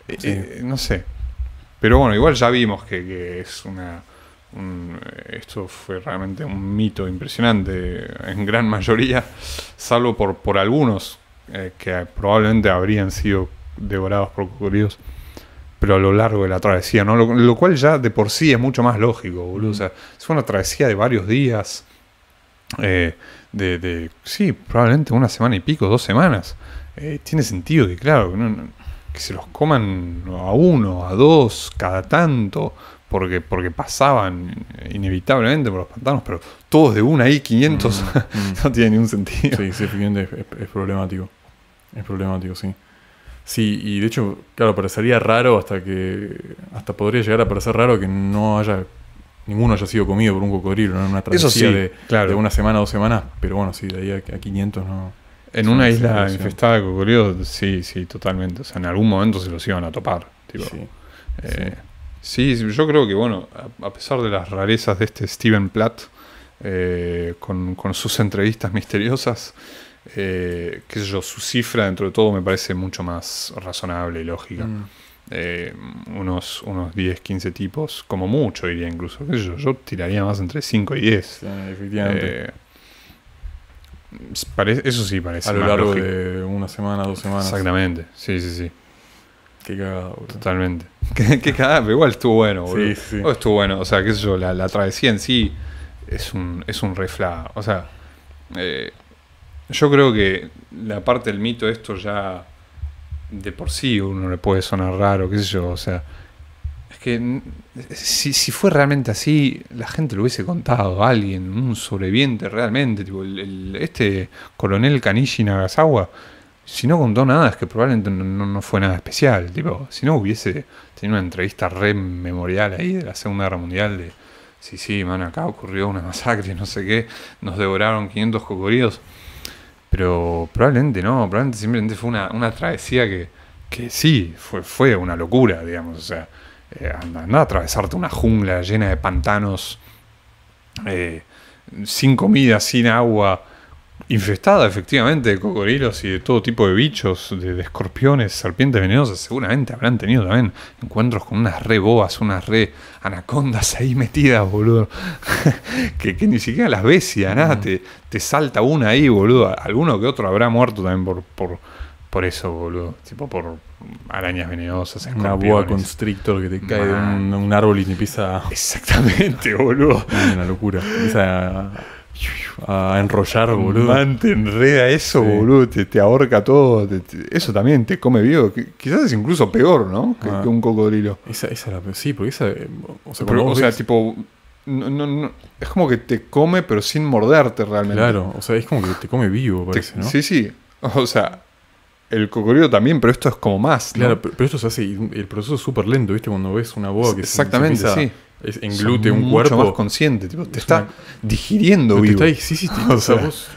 Eh, no sé. Pero bueno, igual ya vimos que, es una. esto fue realmente un mito impresionante en gran mayoría, salvo por, por algunos eh, que probablemente habrían sido devorados por cocodrilos, pero a lo largo de la travesía, ¿no? Lo, cual ya de por sí es mucho más lógico, boludo. O sea, fue una travesía de varios días, eh, de, sí, probablemente una semana y pico, dos semanas. tiene sentido que, claro, no que se los coman a uno, a dos, cada tanto, porque, porque pasaban inevitablemente por los pantanos, pero todos de una mm, mm. ahí, 500, no tiene ningún sentido. Sí, sí, es, es, problemático. Es problemático, sí. Sí, y de hecho, claro, parecería raro hasta que. Hasta podría llegar a parecer raro que no haya. Ninguno haya sido comido por un cocodrilo, en Una travesía de, una semana, dos semanas, pero bueno, sí, de ahí a 500 no. En una isla infestada de ocurrió, sí, sí, totalmente. O sea, en algún momento se los iban a topar. Eh, sí, yo creo que, bueno, a, pesar de las rarezas de este Steven Platt, eh, con, sus entrevistas misteriosas, eh, qué sé yo, su cifra dentro de todo me parece mucho más razonable y lógica. Mm. unos, unos 10, 15 tipos, como mucho diría incluso. Yo, yo tiraría más entre 5 y 10. efectivamente. Eso sí parece. A lo largo de una semana, dos semanas. Exactamente, sí, sí, sí. Qué cagado, Totalmente. qué, cagado igual estuvo bueno, oh, estuvo bueno, o sea, qué sé yo, la, travesía en sí es un, es un refla. O sea, eh, yo creo que la parte del mito, esto ya de por sí uno le puede sonar raro, qué sé yo, o sea, que si, fue realmente así, la gente lo hubiese contado a alguien, un sobreviviente realmente, tipo el, este coronel Kanishi Nagasawa, si no contó nada es que probablemente no, fue nada especial, tipo, si no hubiese tenido una entrevista re memorial ahí de la Segunda Guerra Mundial de, sí, sí, man, acá ocurrió una masacre, no sé qué, nos devoraron 500 cocodrilos, pero probablemente no, probablemente simplemente fue una, travesía que, que sí, fue, fue una locura, digamos, o sea eh, andá a atravesarte una jungla llena de pantanos, eh, sin comida, sin agua, infestada efectivamente de cocodrilos y de todo tipo de bichos, de, escorpiones, serpientes venenosas. Seguramente habrán tenido también encuentros con unas re boas, unas re anacondas ahí metidas, boludo. que, ni siquiera las ves y nada, mm. te, salta una ahí, boludo. Alguno que otro habrá muerto también por, por, por eso, boludo. Tipo por arañas venenosas, Una boa constrictor que te cae de un, árbol y te empieza. Exactamente, boludo. una locura. Empieza a, enrollar, boludo. te enreda eso, boludo. Te, ahorca todo. eso también te come vivo. Quizás es incluso peor, ¿no? Que, ah. un cocodrilo. Esa, esa Sí, porque esa. O sea, tipo. es como que te come, pero sin morderte realmente. Claro, o sea, es como que te come vivo, parece, Sí, sí. O sea, el cocodrilo también, pero esto es como más. Claro, pero esto se hace. El proceso es súper lento, ¿viste? Cuando ves una boda que Exactamente, se sí. Es englute un mucho cuerpo. más consciente, te está digiriendo vivo. Te está, sí, sí, o sea, vos,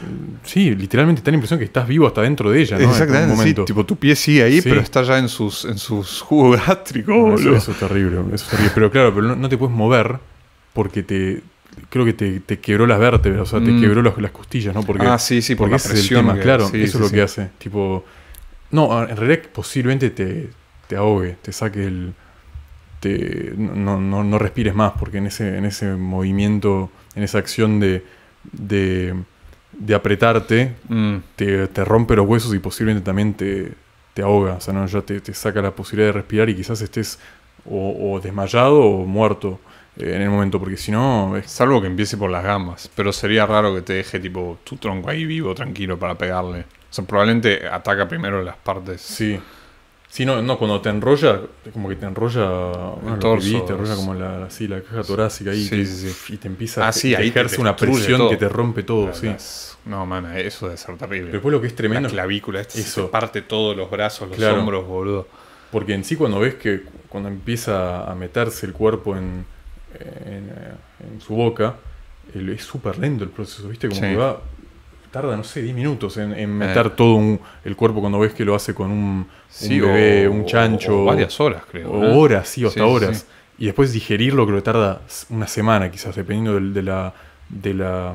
sí, literalmente te da la impresión que estás vivo hasta dentro de ella. ¿no? Exactamente, sí, tipo, tu pie sigue ahí, pero está ya en sus, en sus jugos gástricos. eso, es terrible, eso es terrible. Pero claro, pero no, te puedes mover porque te, creo que te, quebró las vértebras, o sea, te mm. quebró las costillas, ¿no? Porque, ah, sí, sí, porque, la presión, claro, eso es lo que hace. Tipo, no, en realidad posiblemente te, ahogue, te saque el. Te, no, no, respires más, porque en ese, en ese movimiento, en esa acción de, de, apretarte, mm. te, te, rompe los huesos y posiblemente también te, ahoga. O sea, ¿no? ya te, saca la posibilidad de respirar y quizás estés o, desmayado o muerto eh, en el momento, porque si no. Es... Salvo que empiece por las gamas pero sería raro que te deje tipo tu tronco ahí vivo, tranquilo, para pegarle probablemente ataca primero las partes. Sí. Sí, no, cuando te enrolla, como que te enrolla bueno, el torso, te enrolla como la, caja torácica ahí, y te empieza a ah, ejercer una presión que te rompe todo, sí. no, man, eso debe ser terrible. Después lo que es tremendo. La clavícula, este eso. parte todos los brazos, los hombros, boludo. Porque en sí cuando ves que cuando empieza a meterse el cuerpo en, en su boca, es súper lento el proceso, ¿viste? Como que va tarda, no sé, 10 minutos en, eh. meter todo el cuerpo cuando ves que lo hace con un, sí, un bebé, un chancho. varias horas, creo. O ¿eh? horas, sí, hasta horas. Y después digerirlo creo que tarda una semana, quizás, dependiendo de, la, de, la,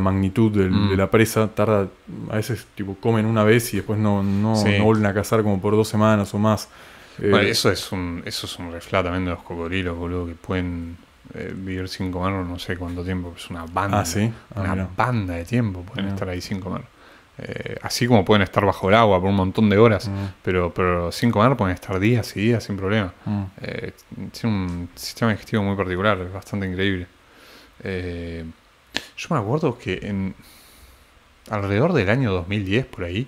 magnitud mm. de la presa. Tarda, a veces tipo comen una vez y después no, no, vuelven a cazar como por dos semanas o más. Eh, eso es un, eso es un también de los cocodrilos, boludo, que pueden eh, vivir sin comer no sé cuánto tiempo, es una banda. Ah, ah, una banda de tiempo pueden estar ahí sin comer. Eh, así como pueden estar bajo el agua por un montón de horas, mm. pero, pero sin comer pueden estar días y días sin problema. Mm. Eh, tiene un sistema digestivo muy particular, es bastante increíble. yo me acuerdo que en alrededor del año 2010, por ahí,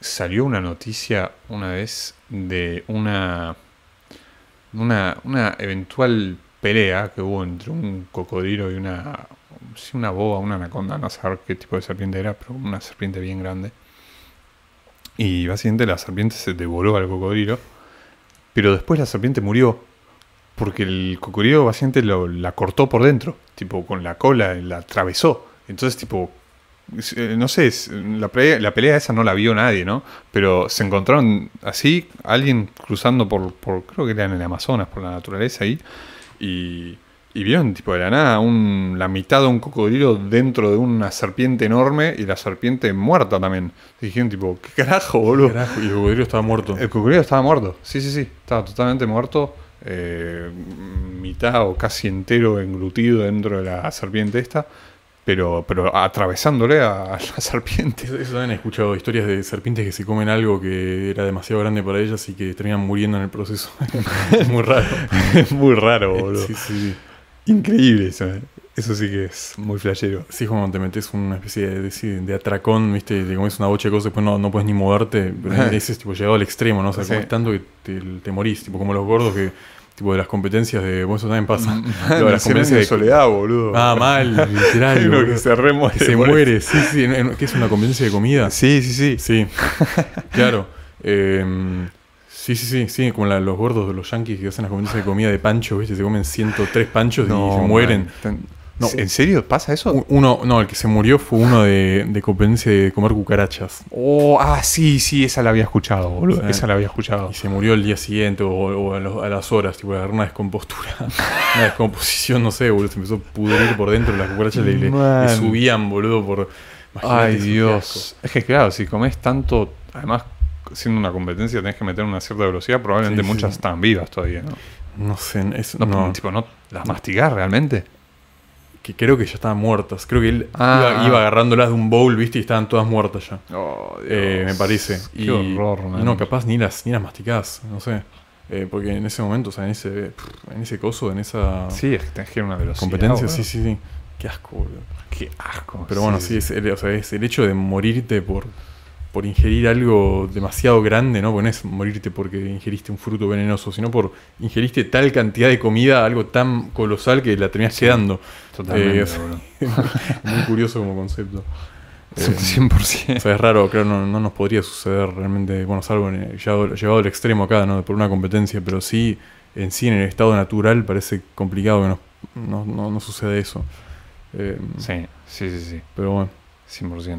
salió una noticia una vez de una, una, una eventual pelea que hubo entre un cocodrilo y una, una boa, una anaconda, no saber qué tipo de serpiente era, pero una serpiente bien grande. Y básicamente la serpiente se devoró al cocodrilo, pero después la serpiente murió porque el cocodrilo básicamente la cortó por dentro, tipo con la cola, la atravesó. Entonces, tipo, eh, no sé, la pelea, la pelea, esa no la vio nadie, ¿no? Pero se encontraron así, alguien cruzando por, creo que era en el Amazonas, por la naturaleza ahí, y, y vieron, tipo, de la nada, un, la mitad de un cocodrilo dentro de una serpiente enorme y la serpiente muerta también. dijeron, tipo, ¿qué carajo, boludo? Y el cocodrilo estaba muerto. El cocodrilo estaba muerto, sí, sí, sí, estaba totalmente muerto. Eh, mitad o casi entero englutido dentro de la serpiente esta pero, pero atravesándole a, las serpientes, serpiente. Eso han escuchado historias de serpientes que se comen algo que era demasiado grande para ellas y que terminan muriendo en el proceso. es muy raro. es muy raro, boludo. Increíble eso. Eh. Eso sí que es muy flashero. Sí, como te metes una especie de, de, atracón, ¿viste? Te comes una bocha de cosas, después no, no puedes ni moverte. Pero ah. es tipo, llegado al extremo, ¿no? O sea, comes tanto que te, morís. como los gordos que Tipo de las competencias de. Vos eso también pasa. Mm, mm. de las competencias de soledad, boludo. Ah, mal, literal. que se se muere, sí, sí. ¿Qué es una competencia de comida? Sí, sí, sí. Sí. claro. Em, sí, sí, sí, sí. Como los gordos de los yankees que hacen las competencias de comida de pancho ¿viste? Se comen 103 panchos y se mueren. ¿En serio pasa eso? Uno, no, el que se murió fue uno de, competencia de comer cucarachas. Oh, ah, sí, sí, esa la había escuchado, boludo. esa eh, la había escuchado. Y se murió el día siguiente o, a, las horas, tipo, agarró una descompostura, una descomposición, no sé, boludo. Se empezó a pudrir por dentro, las cucarachas le, subían, boludo, por. Ay, Dios. Es que claro, si comes tanto, además, siendo una competencia, tenés que meter una cierta velocidad, probablemente muchas están vivas todavía, ¿no? No sé, no, no. Tipo, no las mastigar realmente que creo que ya estaban muertas. Creo que él ah. iba, agarrándolas de un bowl, ¿viste? Y estaban todas muertas ya. Oh, eh, me parece. Qué y, horror, no, capaz ni las, ni las masticás, no sé. Eh, porque en ese momento, o sea, en ese, en ese coso, en esa. Sí, es una velocidad. Competencia, sí, sí, sí. Qué asco, Qué asco. Pero bueno, sí, es el hecho de morirte por por ingerir algo demasiado grande, ¿no? Porque es morirte porque ingeriste un fruto venenoso, sino por ingeriste tal cantidad de comida, algo tan colosal que la tenías quedando. Totalmente. Eh, muy, curioso como concepto. 100%. Eh, o es raro, creo, no, no nos podría suceder realmente, bueno, salvo llevado, llevado, al extremo acá, ¿no? Por una competencia, pero sí, en sí, en el estado natural parece complicado que no, no, sucede eso. Eh, sí, sí, sí, sí. Pero bueno. 100%.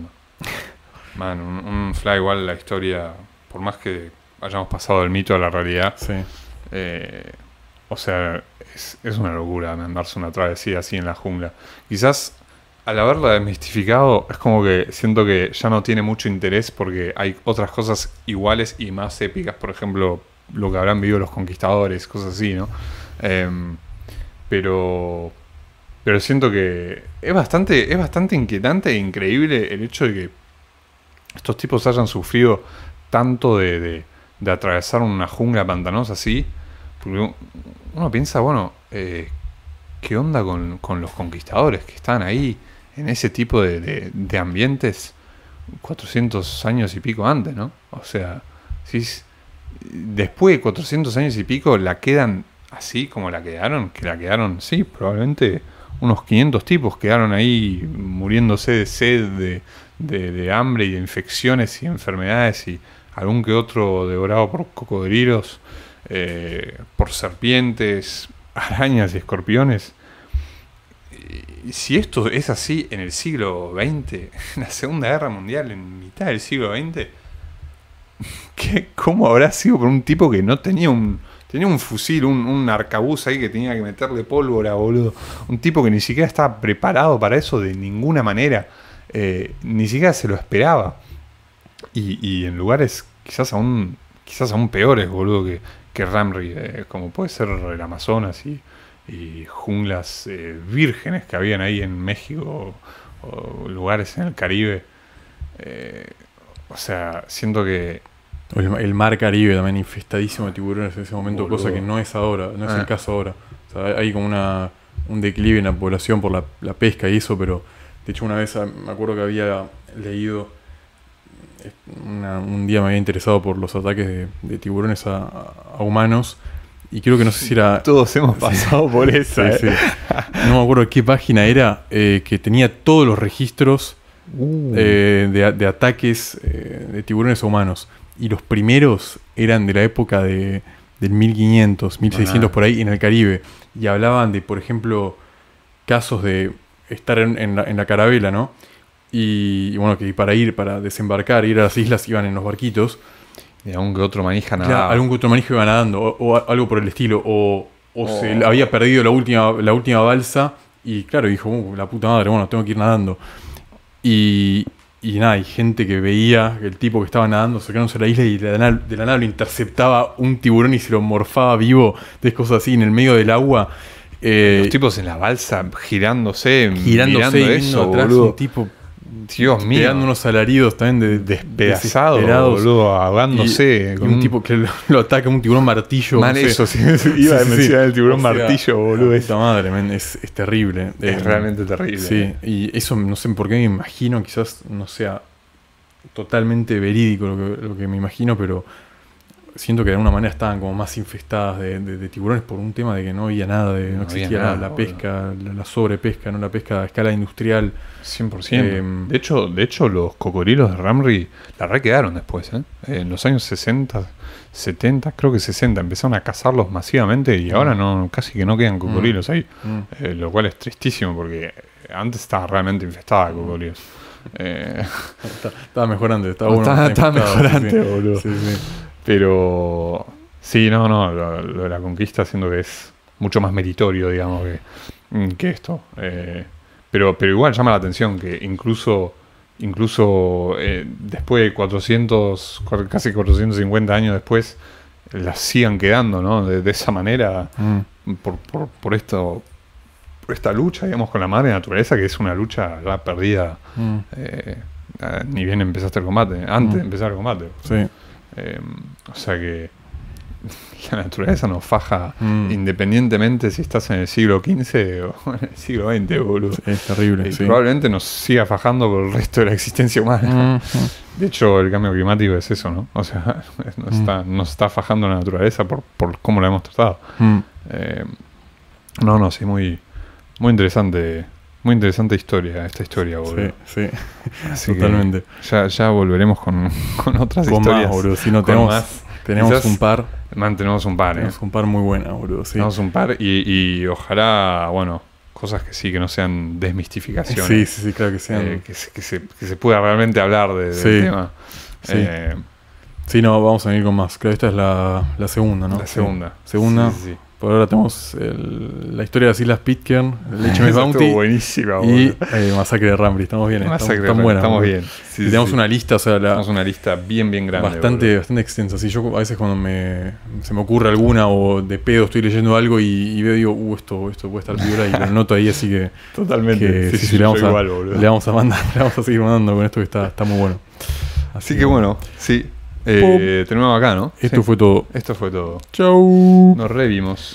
Man, un, fly igual la historia, por más que hayamos pasado del mito a la realidad, eh, o sea, es, una locura mandarse una travesía así en la jungla. Quizás al haberla desmistificado, es como que siento que ya no tiene mucho interés porque hay otras cosas iguales y más épicas, por ejemplo, lo que habrán vivido los conquistadores, cosas así, ¿no? Em, pero. Pero siento que es bastante, es bastante inquietante e increíble el hecho de que estos tipos hayan sufrido tanto de, de, atravesar una jungla pantanosa así. uno piensa, bueno, eh, ¿qué onda con, los conquistadores que están ahí en ese tipo de, ambientes 400 años y pico antes, ¿no? O sea, si después de 400 años y pico la quedan así como la quedaron, que la quedaron, sí, probablemente unos 500 tipos quedaron ahí muriéndose de sed, de, de, hambre y de infecciones y enfermedades y algún que otro devorado por cocodrilos, eh, por serpientes, arañas y escorpiones. si esto es así en el siglo XX, en la Segunda Guerra Mundial, en mitad del siglo XX, ¿qué, ¿cómo habrá sido por un tipo que no tenía un, Tenía un fusil, un, un, arcabuz ahí que tenía que meterle pólvora, boludo. Un tipo que ni siquiera estaba preparado para eso de ninguna manera. Eh, ni siquiera se lo esperaba. Y, en lugares quizás aún, quizás aún peores, boludo, que, Ramri, eh, como puede ser el Amazonas y, junglas eh, vírgenes que habían ahí en México o, lugares en el Caribe. o sea, siento que el, mar Caribe también infestadísimo de tiburones en ese momento, cosa que no es ahora, no es el ah. caso ahora. hay como un declive en la población por la, pesca y eso, pero de hecho, una vez ah, me acuerdo que había leído, eh, un día me había interesado por los ataques de, tiburones a, humanos. Y creo que no sé si era... Todos hemos pasado por eso. ¿eh? No me acuerdo qué página era eh, que tenía todos los registros uh. de, ataques de tiburones a humanos. Y los primeros eran de la época de, del 1500, 1600 ah. por ahí en el Caribe. Y hablaban de, por ejemplo, casos de estar en, la, carabela, ¿no? Y, bueno, que para ir, para desembarcar, ir a las islas iban en los barquitos. Y algún que otro manija nadaba. algún que otro manija iba nadando, o, algo por el estilo, o, oh. se había perdido la última, la última balsa y claro, dijo, uh, la puta madre, bueno, tengo que ir nadando. Y, nada, hay gente que veía el tipo que estaba nadando sacándose a la isla y de la, nada, lo interceptaba un tiburón y se lo morfaba vivo, de cosas así, en el medio del agua. Eh, los tipos en la balsa girándose, girándose mirando eso, atrás, Un tipo Dios mío. unos alaridos también de, despedazados, boludo, ahogándose. un, tipo que lo, ataca ataca un tiburón martillo. eso, iba a mencionar el tiburón martillo, boludo. Esta madre, es, terrible. Es eh, realmente terrible. Sí, y eso no sé por qué me imagino, quizás no sea totalmente verídico lo que me imagino, pero siento que de alguna manera estaban como más infestadas de, de, tiburones por un tema de que no había nada, de, no, existía la, pesca, la, sobrepesca, no la pesca a escala industrial. 100%. Eh, de, hecho, de hecho, los cocorilos de Ramri la re quedaron después. ¿eh? Eh, en los años 60, 70, creo que 60, empezaron a cazarlos masivamente y ahora mm. no casi que no quedan mm. cocorilos ahí. Mm. lo cual es tristísimo porque antes estaba realmente infestada de cocorilos estaba mejorando, estaba, bueno, estaba, mejorando. Pero sí, no, no, lo, de la conquista siendo que es mucho más meritorio, digamos, que, mm, que esto. Eh, pero, pero igual llama la atención que incluso, incluso eh, después de 400, casi 450 años después, las sigan quedando, ¿no? De, esa manera, mm. por, por, por, esto, esta lucha, digamos, con la madre naturaleza, que es una lucha perdida. Mm. Eh, ni bien empezaste el combate, antes de empezar el combate. Sí. Em, o sea que la naturaleza nos faja mm. independientemente si estás en el siglo XV o en el siglo XX, boludo. Es terrible. Y eh, probablemente nos siga fajando por el resto de la existencia humana. De hecho, el cambio climático es eso, ¿no? O sea, mm. nos, está, fajando la naturaleza por, por cómo la hemos tratado. Mm. Em, no, no, sí, muy, muy interesante muy interesante historia, esta historia, boludo. Sí, sí. Totalmente. Ya, ya volveremos con, con otras con historias. boludo. Si no tenemos, tenemos un par. Mantenemos un par, Tenemos eh. un par muy buena, boludo. Sí. Tenemos un par y, ojalá, bueno, cosas que sí, que no sean desmistificaciones. Sí, sí, sí, claro que sean. Eh, que, se, que, pueda realmente hablar de, del tema. Sí. Eh, sí, no, vamos a venir con más. Creo que esta es la, la segunda, ¿no? La segunda. Segunda. Sí, por ahora tenemos la historia de las Islas Pitcairn, el HMS Bounty. buenísima, Y eh, Masacre de Ramri, Estamos bien. estamos, tan estamos bien. tenemos una lista, o sea, la, tenemos una lista bien, bien grande. Bastante, bastante extensa. Sí, yo a veces cuando me, se me ocurre alguna o de pedo estoy leyendo algo y, veo, digo, uh, esto, esto puede estar piola y lo noto ahí, así que. Totalmente. sí, sí, le, vamos a, le vamos a mandar, vamos a seguir mandando con esto que está, está muy bueno. Así, que bueno, sí. Eh, terminamos acá, ¿no? Esto fue todo. Esto fue todo. Chau. Nos revimos.